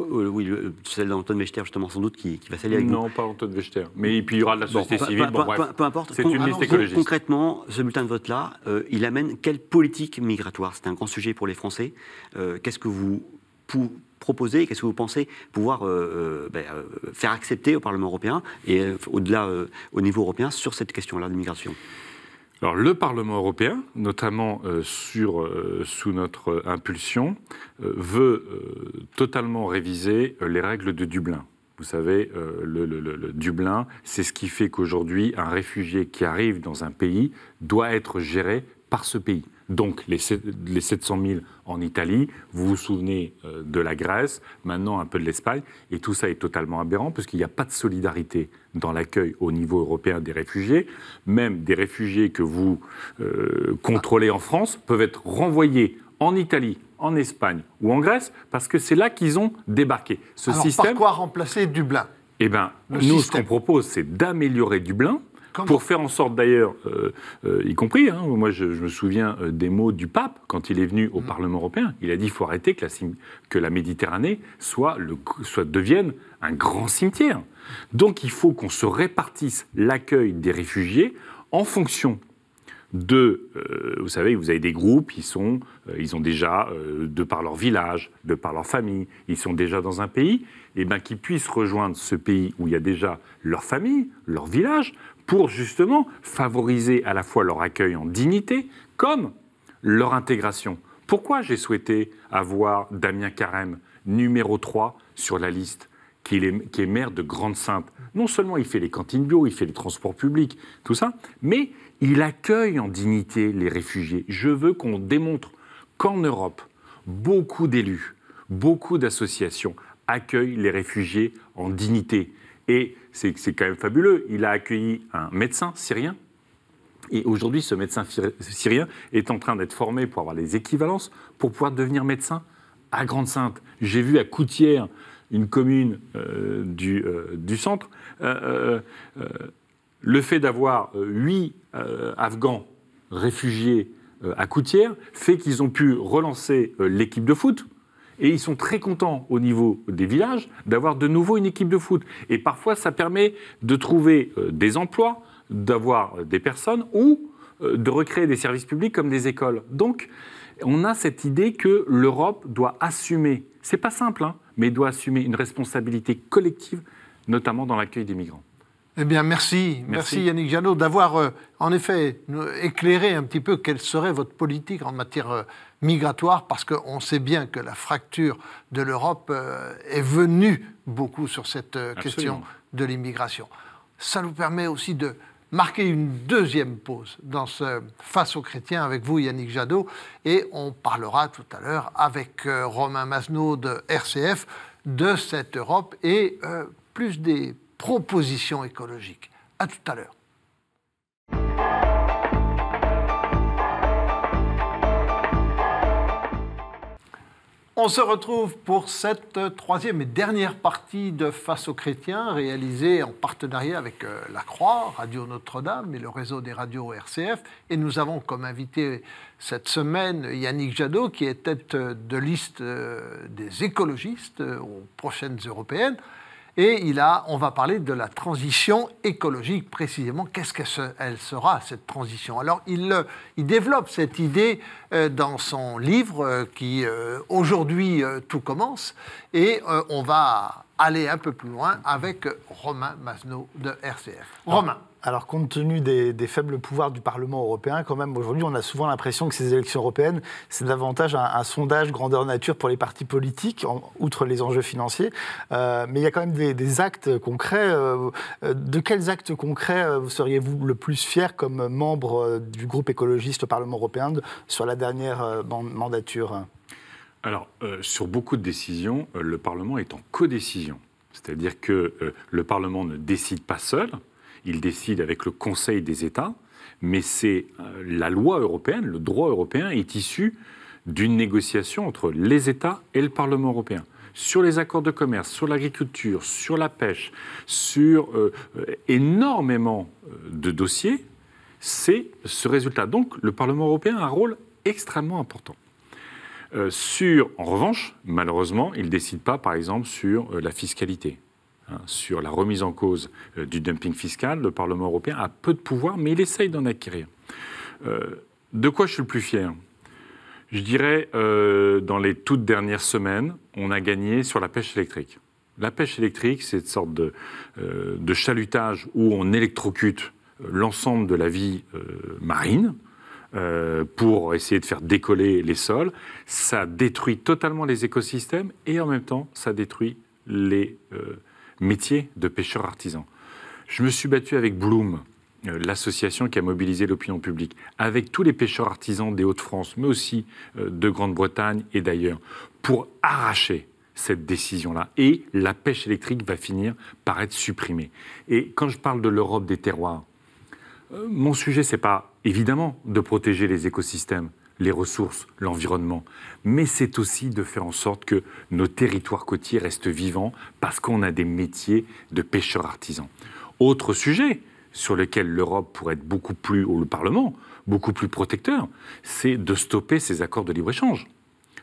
Euh, oui, euh, celle d'Antoine Wechter, justement, sans doute, qui, va s'allier avec non, pas Antoine Wechter. Mais puis il y aura de la société civile. Peu, bon, importe. C'est une liste écologiste. Concrètement, ce bulletin de vote-là, euh, il amène quelle politique migratoire C'est un grand sujet pour les Français. qu'est-ce que vous proposez Qu'est-ce que vous pensez pouvoir ben, faire accepter au Parlement européen et au-delà, au niveau européen, sur cette question-là de migration le Parlement européen, notamment euh, euh, sous notre euh, impulsion, veut totalement réviser les règles de Dublin. Vous savez, le, le, Dublin, c'est ce qui fait qu'aujourd'hui, un réfugié qui arrive dans un pays doit être géré par ce pays donc les, 700 000 en Italie, vous vous souvenez euh, de la Grèce, maintenant un peu de l'Espagne, et tout ça est totalement aberrant parce qu'il n'y a pas de solidarité dans l'accueil au niveau européen des réfugiés. Même des réfugiés que vous euh, contrôlez en France peuvent être renvoyés en Italie, en Espagne ou en Grèce parce que c'est là qu'ils ont débarqué. Ce Alors, système. Par quoi remplacer Dublin eh bien, nous, ce qu'on propose, c'est d'améliorer Dublin pour faire en sorte d'ailleurs, euh, euh, y compris, hein, moi je, me souviens euh, des mots du pape quand il est venu au mm. Parlement européen, il a dit qu'il faut arrêter que la, Méditerranée soit, soit devienne un grand cimetière. Donc il faut qu'on se répartisse l'accueil des réfugiés en fonction deux, euh, vous savez, vous avez des groupes, ils, sont, euh, ils ont déjà, euh, de par leur village, de par leur famille, ils sont déjà dans un pays, et eh bien qu'ils puissent rejoindre ce pays où il y a déjà leur famille, leur village, pour justement favoriser à la fois leur accueil en dignité, comme leur intégration. Pourquoi j'ai souhaité avoir Damien Carême numéro 3 sur la liste qui est, qui est maire de Grande-Sainte. Non seulement il fait les cantines bio, il fait les transports publics, tout ça, mais il accueille en dignité les réfugiés. Je veux qu'on démontre qu'en Europe, beaucoup d'élus, beaucoup d'associations accueillent les réfugiés en dignité. Et c'est quand même fabuleux. Il a accueilli un médecin syrien. Et aujourd'hui, ce médecin syrien est en train d'être formé pour avoir les équivalences pour pouvoir devenir médecin à Grande-Sainte. J'ai vu à Coutières, une commune euh, du, euh, du, centre, euh, le fait d'avoir euh, huit euh, Afghans réfugiés euh, à Coutière fait qu'ils ont pu relancer l'équipe de foot. Et ils sont très contents au niveau des villages d'avoir de nouveau une équipe de foot. Et parfois, ça permet de trouver des emplois, d'avoir des personnes ou de recréer des services publics comme des écoles. Donc, on a cette idée que l'Europe doit assumer, c'est pas simple, hein, mais doit assumer une responsabilité collective, notamment dans l'accueil des migrants. Eh bien, merci. Merci, Yannick Jadot d'avoir, euh, en effet, éclairé un petit peu quelle serait votre politique en matière euh, migratoire, parce qu'on sait bien que la fracture de l'Europe euh, est venue beaucoup sur cette question de l'immigration. Ça nous permet aussi de marquer une deuxième pause dans ce Face aux chrétiens avec vous, Yannick Jadot, et on parlera tout à l'heure avec Romain Masneau de RCF de cette Europe et plus des proposition écologique. À tout à l'heure. On se retrouve pour cette troisième et dernière partie de Face aux chrétiens, réalisée en partenariat avec euh, La Croix, Radio Notre-Dame et le réseau des radios RCF. Et nous avons comme invité cette semaine Yannick Jadot, qui est tête de liste euh, des écologistes euh, aux prochaines européennes. Et il a, on va parler de la transition écologique précisément. Qu'est-ce qu'elle sera, cette transition Alors, il, il, développe cette idée euh, dans son livre euh, qui, euh, aujourd'hui, tout commence. Et on va aller un peu plus loin avec Romain Masneau de RCF. Romain. Alors, compte tenu des, faibles pouvoirs du Parlement européen, quand même, aujourd'hui, on a souvent l'impression que ces élections européennes, c'est davantage un, sondage grandeur nature pour les partis politiques, outre les enjeux financiers. Euh, mais il y a quand même des, actes concrets. Euh, euh, de quels actes concrets seriez-vous le plus fier comme membre du groupe écologiste au Parlement européen sur la dernière mandature alors, sur beaucoup de décisions, le Parlement est en codécision. C'est-à-dire que le Parlement ne décide pas seul, il décide avec le Conseil des États, mais c'est euh, la loi européenne, le droit européen est issu d'une négociation entre les États et le Parlement européen sur les accords de commerce, sur l'agriculture, sur la pêche, sur euh, euh, énormément de dossiers, c'est ce résultat. Donc le Parlement européen a un rôle extrêmement important. sur, en revanche, malheureusement, il ne décide pas, par exemple, sur la fiscalité, Hein, sur la remise en cause euh, du dumping fiscal. Le Parlement européen a peu de pouvoir, mais il essaye d'en acquérir. Euh, de quoi je suis le plus fier Je dirais, euh, dans les toutes dernières semaines, on a gagné sur la pêche électrique. La pêche électrique, c'est une sorte de, de, chalutage où on électrocute l'ensemble de la vie marine, pour essayer de faire décoller les sols. Ça détruit totalement les écosystèmes et en même temps, ça détruit les, métier de pêcheur artisan. Je me suis battu avec Bloom, euh, l'association qui a mobilisé l'opinion publique, avec tous les pêcheurs artisans des Hauts-de-France, mais aussi euh, de Grande-Bretagne et d'ailleurs, pour arracher cette décision-là. Et la pêche électrique va finir par être supprimée. Et quand je parle de l'Europe des terroirs, euh, mon sujet, c'est pas évidemment de protéger les écosystèmes, les ressources, l'environnement, mais c'est aussi de faire en sorte que nos territoires côtiers restent vivants parce qu'on a des métiers de pêcheurs artisans. Autre sujet sur lequel l'Europe pourrait être beaucoup plus, ou le Parlement, beaucoup plus protecteur, c'est de stopper ces accords de libre-échange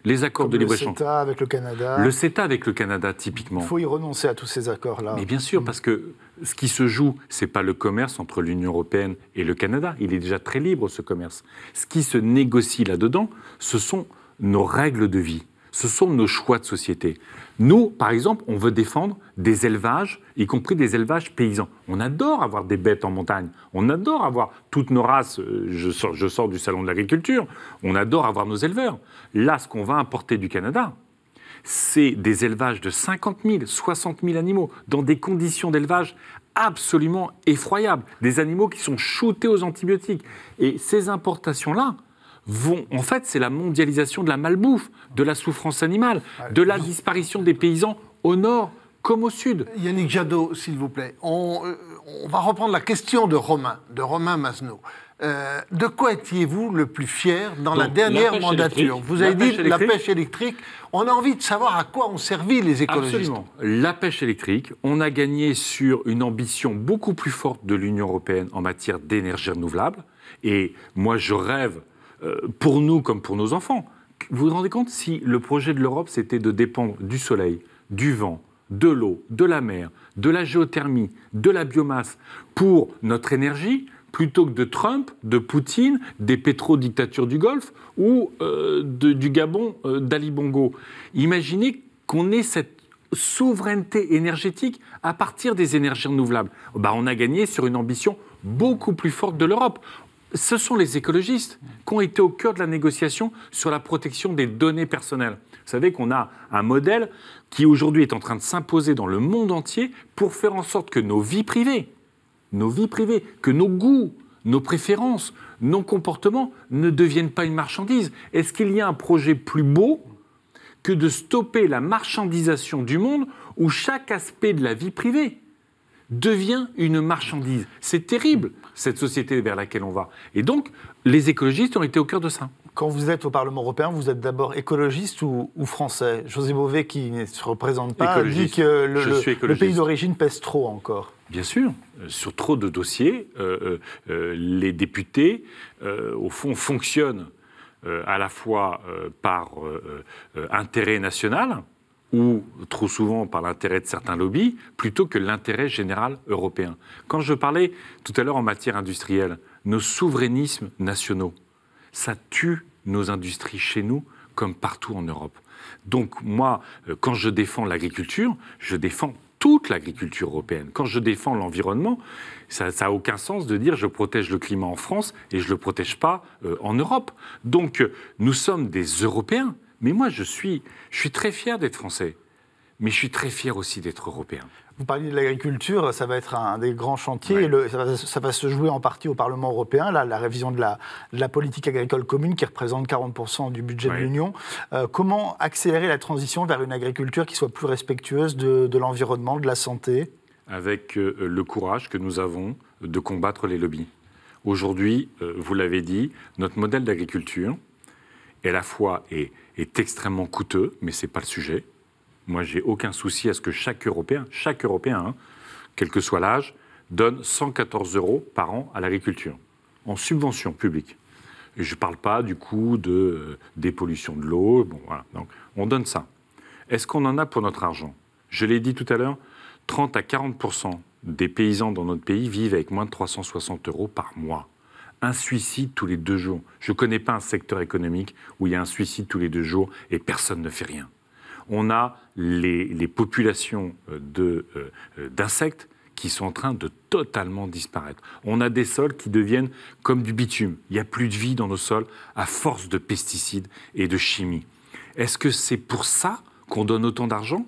les accords de libre-échange. Le CETA avec le Canada. Le CETA avec le Canada, typiquement. Il faut y renoncer à tous ces accords-là. Mais bien sûr, mm. parce que ce qui se joue, ce n'est pas le commerce entre l'Union européenne et le Canada. Il est déjà très libre, ce commerce. Ce qui se négocie là-dedans, ce sont nos règles de vie. Ce sont nos choix de société. Nous, par exemple, on veut défendre des élevages, y compris des élevages paysans. On adore avoir des bêtes en montagne, on adore avoir toutes nos races, euh, je sors, du salon de l'agriculture, on adore avoir nos éleveurs. Là, ce qu'on va importer du Canada, c'est des élevages de 50 000, 60 000 animaux, dans des conditions d'élevage absolument effroyables, des animaux qui sont shootés aux antibiotiques. Et ces importations-là, vont. En fait, c'est la mondialisation de la malbouffe, de la souffrance animale, de la disparition des paysans au nord comme au sud. Yannick Jadot, s'il vous plaît. On, euh, va reprendre la question de Romain, de Romain Masneau. Euh, de quoi étiez-vous le plus fier dans la dernière mandature Vous avez dit la pêche électrique. On a envie de savoir à quoi ont servi les écologistes. Absolument. La pêche électrique, on a gagné sur une ambition beaucoup plus forte de l'Union européenne en matière d'énergie renouvelable. Et moi, je rêve euh, pour nous comme pour nos enfants. Vous vous rendez compte si le projet de l'Europe, c'était de dépendre du soleil, du vent, de l'eau, de la mer, de la géothermie, de la biomasse pour notre énergie, plutôt que de Trump, de Poutine, des pétrodictatures du Golfe ou euh, du Gabon euh, d'Ali Bongo. Imaginez qu'on ait cette souveraineté énergétique à partir des énergies renouvelables. Bah, on a gagné sur une ambition beaucoup plus forte de l'Europe ce sont les écologistes qui ont été au cœur de la négociation sur la protection des données personnelles. Vous savez qu'on a un modèle qui aujourd'hui est en train de s'imposer dans le monde entier pour faire en sorte que nos vies privées, nos vies privées, que nos goûts, nos préférences, nos comportements ne deviennent pas une marchandise. Est-ce qu'il y a un projet plus beau que de stopper la marchandisation du monde où chaque aspect de la vie privée, devient une marchandise. C'est terrible, cette société vers laquelle on va. Et donc, les écologistes ont été au cœur de ça. Quand vous êtes au Parlement européen, vous êtes d'abord écologiste ou, français José Bové, qui ne se représente pas, dit que le, pays d'origine pèse trop encore. Bien sûr, euh, sur trop de dossiers, euh, euh, les députés, au fond, fonctionnent à la fois par intérêt national, ou trop souvent par l'intérêt de certains lobbies, plutôt que l'intérêt général européen. Quand je parlais tout à l'heure en matière industrielle, nos souverainismes nationaux, ça tue nos industries chez nous comme partout en Europe. Donc moi, euh, quand je défends l'agriculture, je défends toute l'agriculture européenne. Quand je défends l'environnement, ça n'a aucun sens de dire je protège le climat en France et je ne le protège pas euh, en Europe. Donc euh, nous sommes des Européens. Mais moi, je suis, je suis très fier d'être français, mais je suis très fier aussi d'être européen. Vous parliez de l'agriculture, ça va être un des grands chantiers. ça, va, se jouer en partie au Parlement européen, la révision de la, politique agricole commune qui représente 40% du budget de l'Union. Euh, comment accélérer la transition vers une agriculture qui soit plus respectueuse de, l'environnement, de la santé Avec euh, le courage que nous avons de combattre les lobbies. Aujourd'hui, euh, vous l'avez dit, notre modèle d'agriculture est à la fois et est extrêmement coûteux, mais ce n'est pas le sujet. Moi, j'ai aucun souci à ce que chaque Européen, chaque Européen, hein, quel que soit l'âge, donne 114 euros par an à l'agriculture, en subvention publique. je ne parle pas du coût de euh, dépollution de l'eau. Bon, Donc, on donne ça. Est-ce qu'on en a pour notre argent Je l'ai dit tout à l'heure, 30 à 40 des paysans dans notre pays vivent avec moins de 360 euros par mois un suicide tous les deux jours. Je ne connais pas un secteur économique où il y a un suicide tous les deux jours et personne ne fait rien. On a les, populations euh, euh, euh, d'insectes qui sont en train de totalement disparaître. On a des sols qui deviennent comme du bitume. Il n'y a plus de vie dans nos sols à force de pesticides et de chimie. Est-ce que c'est pour ça qu'on donne autant d'argent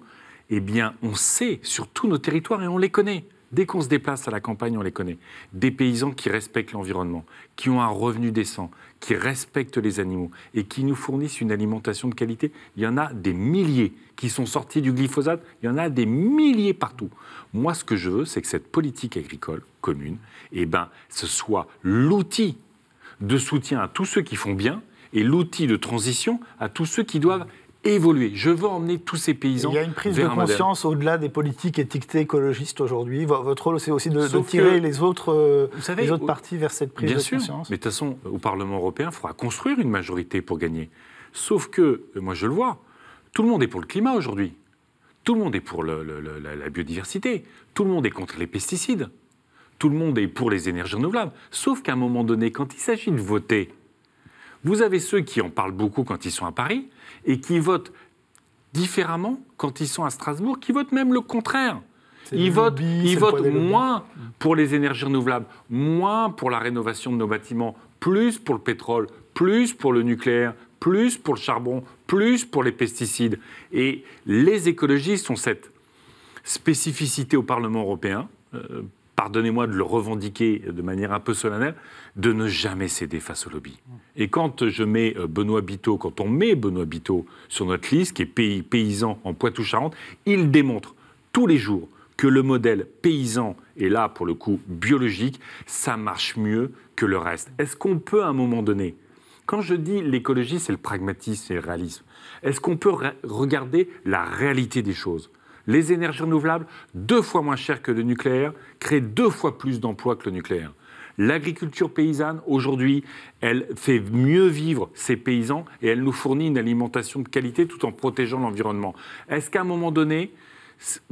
Eh bien, on sait sur tous nos territoires et on les connaît. Dès qu'on se déplace à la campagne, on les connaît. Des paysans qui respectent l'environnement, qui ont un revenu décent, qui respectent les animaux et qui nous fournissent une alimentation de qualité. Il y en a des milliers qui sont sortis du glyphosate, il y en a des milliers partout. Moi, ce que je veux, c'est que cette politique agricole commune, eh ben, ce soit l'outil de soutien à tous ceux qui font bien et l'outil de transition à tous ceux qui doivent évoluer. Je veux emmener tous ces paysans. Il y a une prise de conscience au-delà des politiques étiquetées écologistes aujourd'hui. Votre rôle, c'est aussi de, tirer les autres, euh, les autres partis vers cette prise de conscience. Mais de toute façon, au Parlement européen, il faudra construire une majorité pour gagner. Sauf que, euh, moi je le vois, tout le monde est pour le climat aujourd'hui. Tout le monde est pour la biodiversité. Tout le monde est contre les pesticides. Tout le monde est pour les énergies renouvelables. Sauf qu'à un moment donné, quand il s'agit de voter, vous avez ceux qui en parlent beaucoup quand ils sont à Paris, et qui votent différemment quand ils sont à Strasbourg, qui votent même le contraire. Ils votent, moins mm. pour les énergies renouvelables, moins pour la rénovation de nos bâtiments, plus pour le pétrole, plus pour le nucléaire, plus pour le charbon, plus pour les pesticides. Et les écologistes ont cette spécificité au Parlement européen, euh, pardonnez-moi de le revendiquer de manière un peu solennelle, de ne jamais céder face au lobby. Et quand je mets euh, Benoît Biteau, quand on met Benoît Biteau sur notre liste, qui est pays, paysan en Poitou-Charentes, il démontre tous les jours que le modèle paysan est là, pour le coup, biologique, ça marche mieux que le reste. Est-ce qu'on peut, à un moment donné, quand je dis l'écologie, c'est le pragmatisme et le réalisme, est-ce qu'on peut regarder la réalité des choses les énergies renouvelables, deux fois moins chères que le nucléaire, créent deux fois plus d'emplois que le nucléaire. L'agriculture paysanne, aujourd'hui, elle fait mieux vivre ses paysans et elle nous fournit une alimentation de qualité tout en protégeant l'environnement. Est-ce qu'à un moment donné,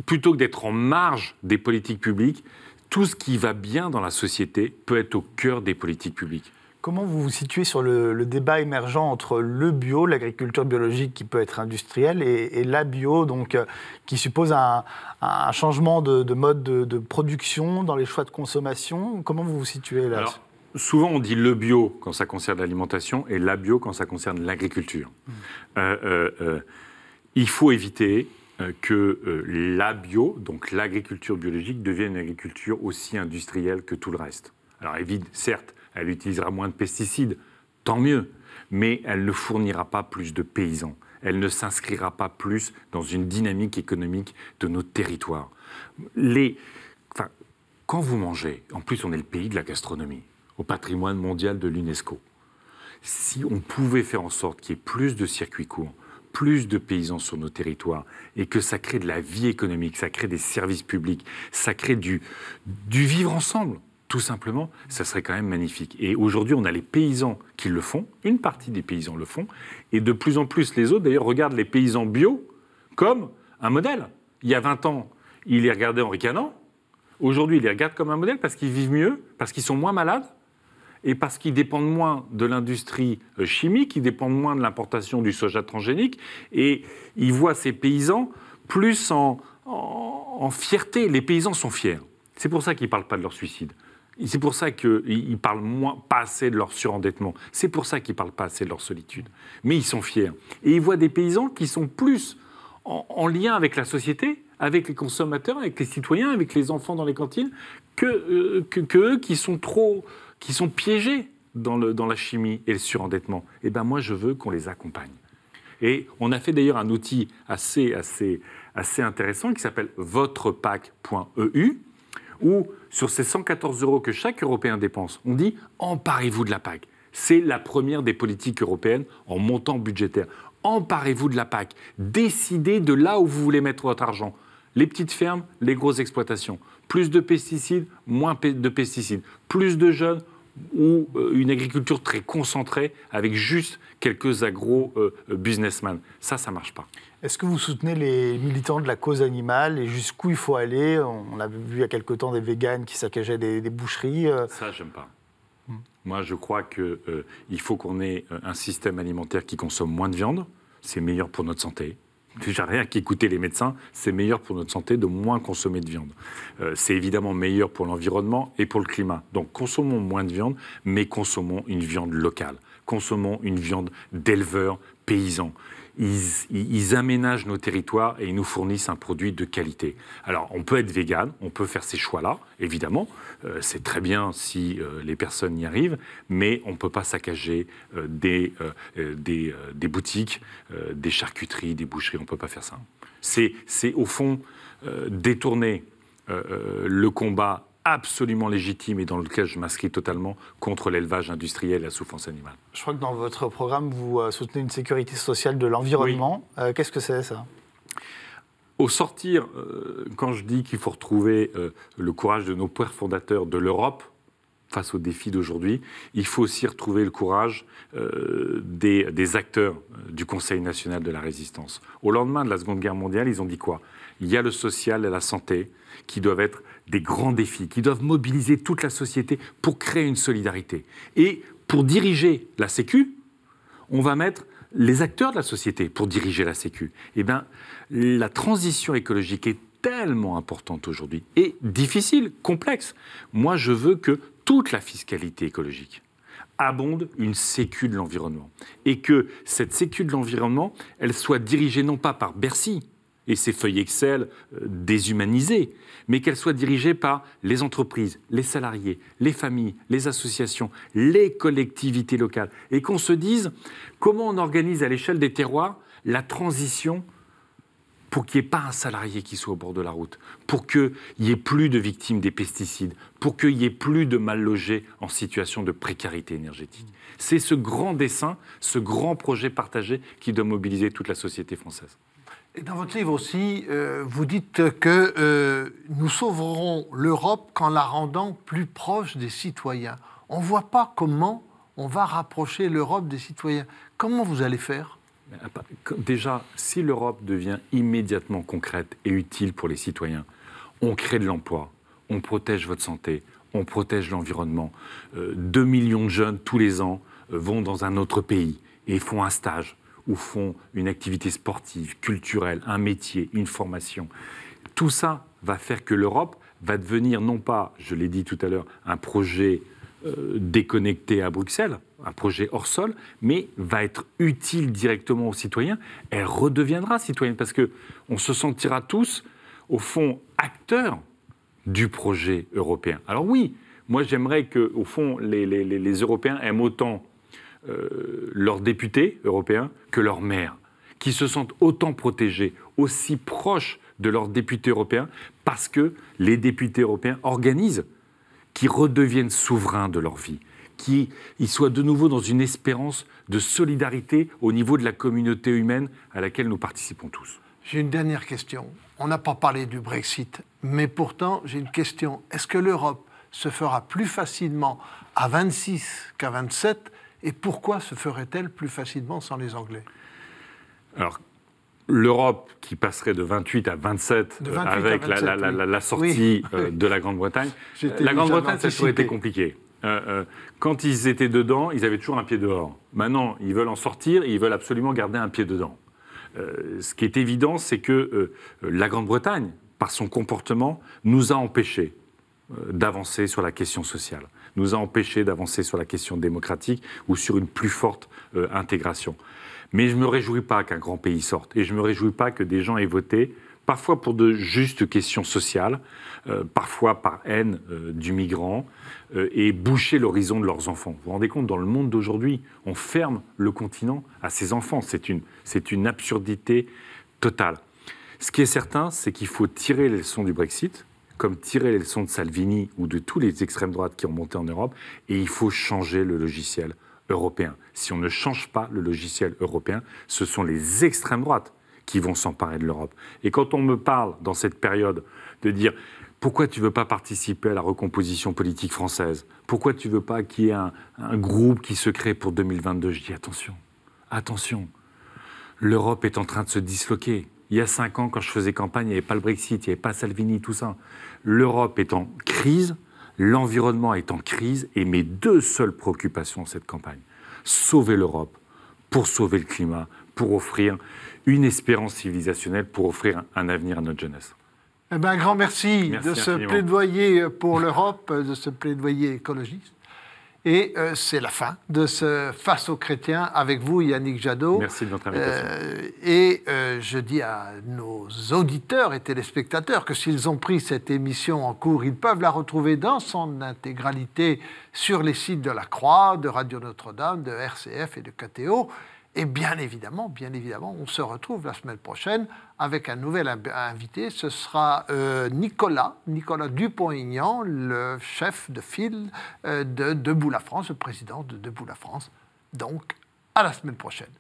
plutôt que d'être en marge des politiques publiques, tout ce qui va bien dans la société peut être au cœur des politiques publiques Comment vous vous situez sur le, débat émergent entre le bio, l'agriculture biologique qui peut être industrielle, et, la bio, donc, euh, qui suppose un, changement de, mode de, production dans les choix de consommation Comment vous vous situez là Alors, Souvent, on dit le bio quand ça concerne l'alimentation et la bio quand ça concerne l'agriculture. Mmh. Euh, euh, il faut éviter que la bio, donc l'agriculture biologique, devienne une agriculture aussi industrielle que tout le reste. Alors, évidemment, certes, elle utilisera moins de pesticides, tant mieux, mais elle ne fournira pas plus de paysans, elle ne s'inscrira pas plus dans une dynamique économique de nos territoires. quand vous mangez, en plus on est le pays de la gastronomie, au patrimoine mondial de l'UNESCO, si on pouvait faire en sorte qu'il y ait plus de circuits courts, plus de paysans sur nos territoires et que ça crée de la vie économique, ça crée des services publics, ça crée du, du vivre ensemble tout simplement, ça serait quand même magnifique. Et aujourd'hui, on a les paysans qui le font, une partie des paysans le font, et de plus en plus les autres, d'ailleurs, regardent les paysans bio comme un modèle. Il y a 20 ans, ils les regardaient en ricanant, aujourd'hui, ils les regardent comme un modèle parce qu'ils vivent mieux, parce qu'ils sont moins malades, et parce qu'ils dépendent moins de l'industrie euh, chimique, ils dépendent moins de l'importation du soja transgénique, et ils voient ces paysans plus en, fierté. Les paysans sont fiers. C'est pour ça qu'ils ne parlent pas de leur suicide. C'est pour ça qu'ils parlent moins, pas assez de leur surendettement. C'est pour ça qu'ils parlent pas assez de leur solitude. Mais ils sont fiers. Et ils voient des paysans qui sont plus en, lien avec la société, avec les consommateurs, avec les citoyens, avec les enfants dans les cantines, que, euh, qui sont trop, qui sont piégés dans, la chimie et le surendettement. Eh ben moi, je veux qu'on les accompagne. Et on a fait d'ailleurs un outil assez, assez intéressant qui s'appelle votrepac.eu ou sur ces 114 euros que chaque Européen dépense, on dit emparez-vous de la PAC. C'est la première des politiques européennes en montant budgétaire. Emparez-vous de la PAC. Décidez de là où vous voulez mettre votre argent. Les petites fermes, les grosses exploitations. Plus de pesticides, moins de pesticides. Plus de jeunes, ou euh, une agriculture très concentrée avec juste quelques agro-businessmen. Euh, euh, ça, ça ne marche pas. Est-ce que vous soutenez les militants de la cause animale et jusqu'où il faut aller On a vu il y a quelque temps des véganes qui saccageaient des, boucheries. Ça, j'aime pas. Hmm. Moi, je crois qu'il il faut qu'on ait un système alimentaire qui consomme moins de viande. C'est meilleur pour notre santé rien qu'écouter les médecins, c'est meilleur pour notre santé de moins consommer de viande. Euh, c'est évidemment meilleur pour l'environnement et pour le climat. Donc consommons moins de viande, mais consommons une viande locale. Consommons une viande d'éleveurs paysans ils, aménagent nos territoires et ils nous fournissent un produit de qualité. Alors, on peut être vegan, on peut faire ces choix-là, évidemment. Euh, c'est très bien si euh, les personnes y arrivent, mais on ne peut pas saccager euh, des, des, des, boutiques, des charcuteries, des boucheries. On ne peut pas faire ça. C'est au fond détourner le combat absolument légitime et dans lequel je m'inscris totalement contre l'élevage industriel et la souffrance animale. Je crois que dans votre programme, vous euh, soutenez une sécurité sociale de l'environnement. Euh, qu'est-ce que c'est ça au sortir, euh, quand je dis qu'il faut retrouver le courage de nos pères fondateurs de l'Europe face aux défis d'aujourd'hui, il faut aussi retrouver le courage des, des, acteurs du Conseil national de la résistance. Au lendemain de la Seconde Guerre mondiale, ils ont dit quoi Il y a le social et la santé qui doivent être des grands défis qui doivent mobiliser toute la société pour créer une solidarité. Et pour diriger la Sécu, on va mettre les acteurs de la société pour diriger la Sécu. Eh bien, la transition écologique est tellement importante aujourd'hui et difficile, complexe. Moi, je veux que toute la fiscalité écologique abonde une sécu de l'environnement et que cette sécu de l'environnement, elle soit dirigée non pas par Bercy, et ces feuilles Excel euh, déshumanisées, mais qu'elles soient dirigées par les entreprises, les salariés, les familles, les associations, les collectivités locales, et qu'on se dise comment on organise à l'échelle des terroirs la transition pour qu'il n'y ait pas un salarié qui soit au bord de la route, pour qu'il n'y ait plus de victimes des pesticides, pour qu'il n'y ait plus de mal logés en situation de précarité énergétique. C'est ce grand dessin, ce grand projet partagé qui doit mobiliser toute la société française dans votre livre aussi, euh, vous dites que euh, nous sauverons l'Europe qu'en la rendant plus proche des citoyens. On ne voit pas comment on va rapprocher l'Europe des citoyens. Comment vous allez faire ah, bah, Déjà, si l'Europe devient immédiatement concrète et utile pour les citoyens, on crée de l'emploi, on protège votre santé, on protège l'environnement. Euh, deux millions de jeunes tous les ans vont dans un autre pays et font un stage ou font une activité sportive, culturelle, un métier, une formation. Tout ça va faire que l'Europe va devenir non pas, je l'ai dit tout à l'heure, un projet euh, déconnecté à Bruxelles, un projet hors sol, mais va être utile directement aux citoyens. Elle redeviendra citoyenne parce que on se sentira tous, au fond, acteurs du projet européen. Alors oui, moi j'aimerais que, au fond, les, les Européens aiment autant euh, leurs députés européens que leurs maires, qui se sentent autant protégés, aussi proches de leurs députés européens, parce que les députés européens organisent qui redeviennent souverains de leur vie, qui ils soient de nouveau dans une espérance de solidarité au niveau de la communauté humaine à laquelle nous participons tous. J'ai une dernière question. On n'a pas parlé du Brexit, mais pourtant j'ai une question. Est-ce que l'Europe se fera plus facilement à 26 qu'à 27 et pourquoi se ferait-elle plus facilement sans les Anglais Alors, l'Europe qui passerait de 28 à 27, euh, avec la, sortie euh, de la Grande-Bretagne, la Grande-Bretagne, ça a toujours été compliqué. Euh, quand ils étaient dedans, ils avaient toujours un pied dehors. Maintenant, ils veulent en sortir et ils veulent absolument garder un pied dedans. ce qui est évident, c'est que la Grande-Bretagne, par son comportement, nous a empêchés d'avancer sur la question sociale nous a empêchés d'avancer sur la question démocratique ou sur une plus forte euh, intégration. Mais je ne me réjouis pas qu'un grand pays sorte et je ne me réjouis pas que des gens aient voté parfois pour de justes questions sociales, euh, parfois par haine euh, du migrant, et boucher l'horizon de leurs enfants. Vous vous rendez compte, dans le monde d'aujourd'hui, on ferme le continent à ses enfants. C'est une, c'est une absurdité totale. Ce qui est certain, c'est qu'il faut tirer les leçons du Brexit, comme tirer les leçons de Salvini ou de tous les extrêmes droites qui ont monté en Europe, et il faut changer le logiciel européen. Si on ne change pas le logiciel européen, ce sont les extrêmes droites qui vont s'emparer de l'Europe. Et quand on me parle dans cette période de dire pourquoi tu ne veux pas participer à la recomposition politique française Pourquoi tu ne veux pas qu'il y ait un, groupe qui se crée pour 2022 Je dis attention, attention, l'Europe est en train de se disloquer il y a cinq ans, quand je faisais campagne, il n'y avait pas le Brexit, il n'y avait pas Salvini, tout ça. L'Europe est en crise, l'environnement est en crise, et mes deux seules préoccupations cette campagne, sauver l'Europe pour sauver le climat, pour offrir une espérance civilisationnelle, pour offrir un avenir à notre jeunesse. Eh ben, un grand merci, de ce plaidoyer pour l'Europe, de ce plaidoyer écologiste. Et euh, c'est la fin de ce Face aux chrétiens avec vous, Yannick Jadot. Merci de votre invitation. Euh, et euh, je dis à nos auditeurs et téléspectateurs que s'ils ont pris cette émission en cours, ils peuvent la retrouver dans son intégralité sur les sites de la Croix, de Radio Notre-Dame, de RCF et de KTO. Et bien évidemment, bien évidemment, on se retrouve la semaine prochaine avec un nouvel invité. Ce sera euh, Nicolas, Nicolas Dupont-Aignan, le chef de file euh, de Debout la France, le président de Debout la France. Donc, à la semaine prochaine.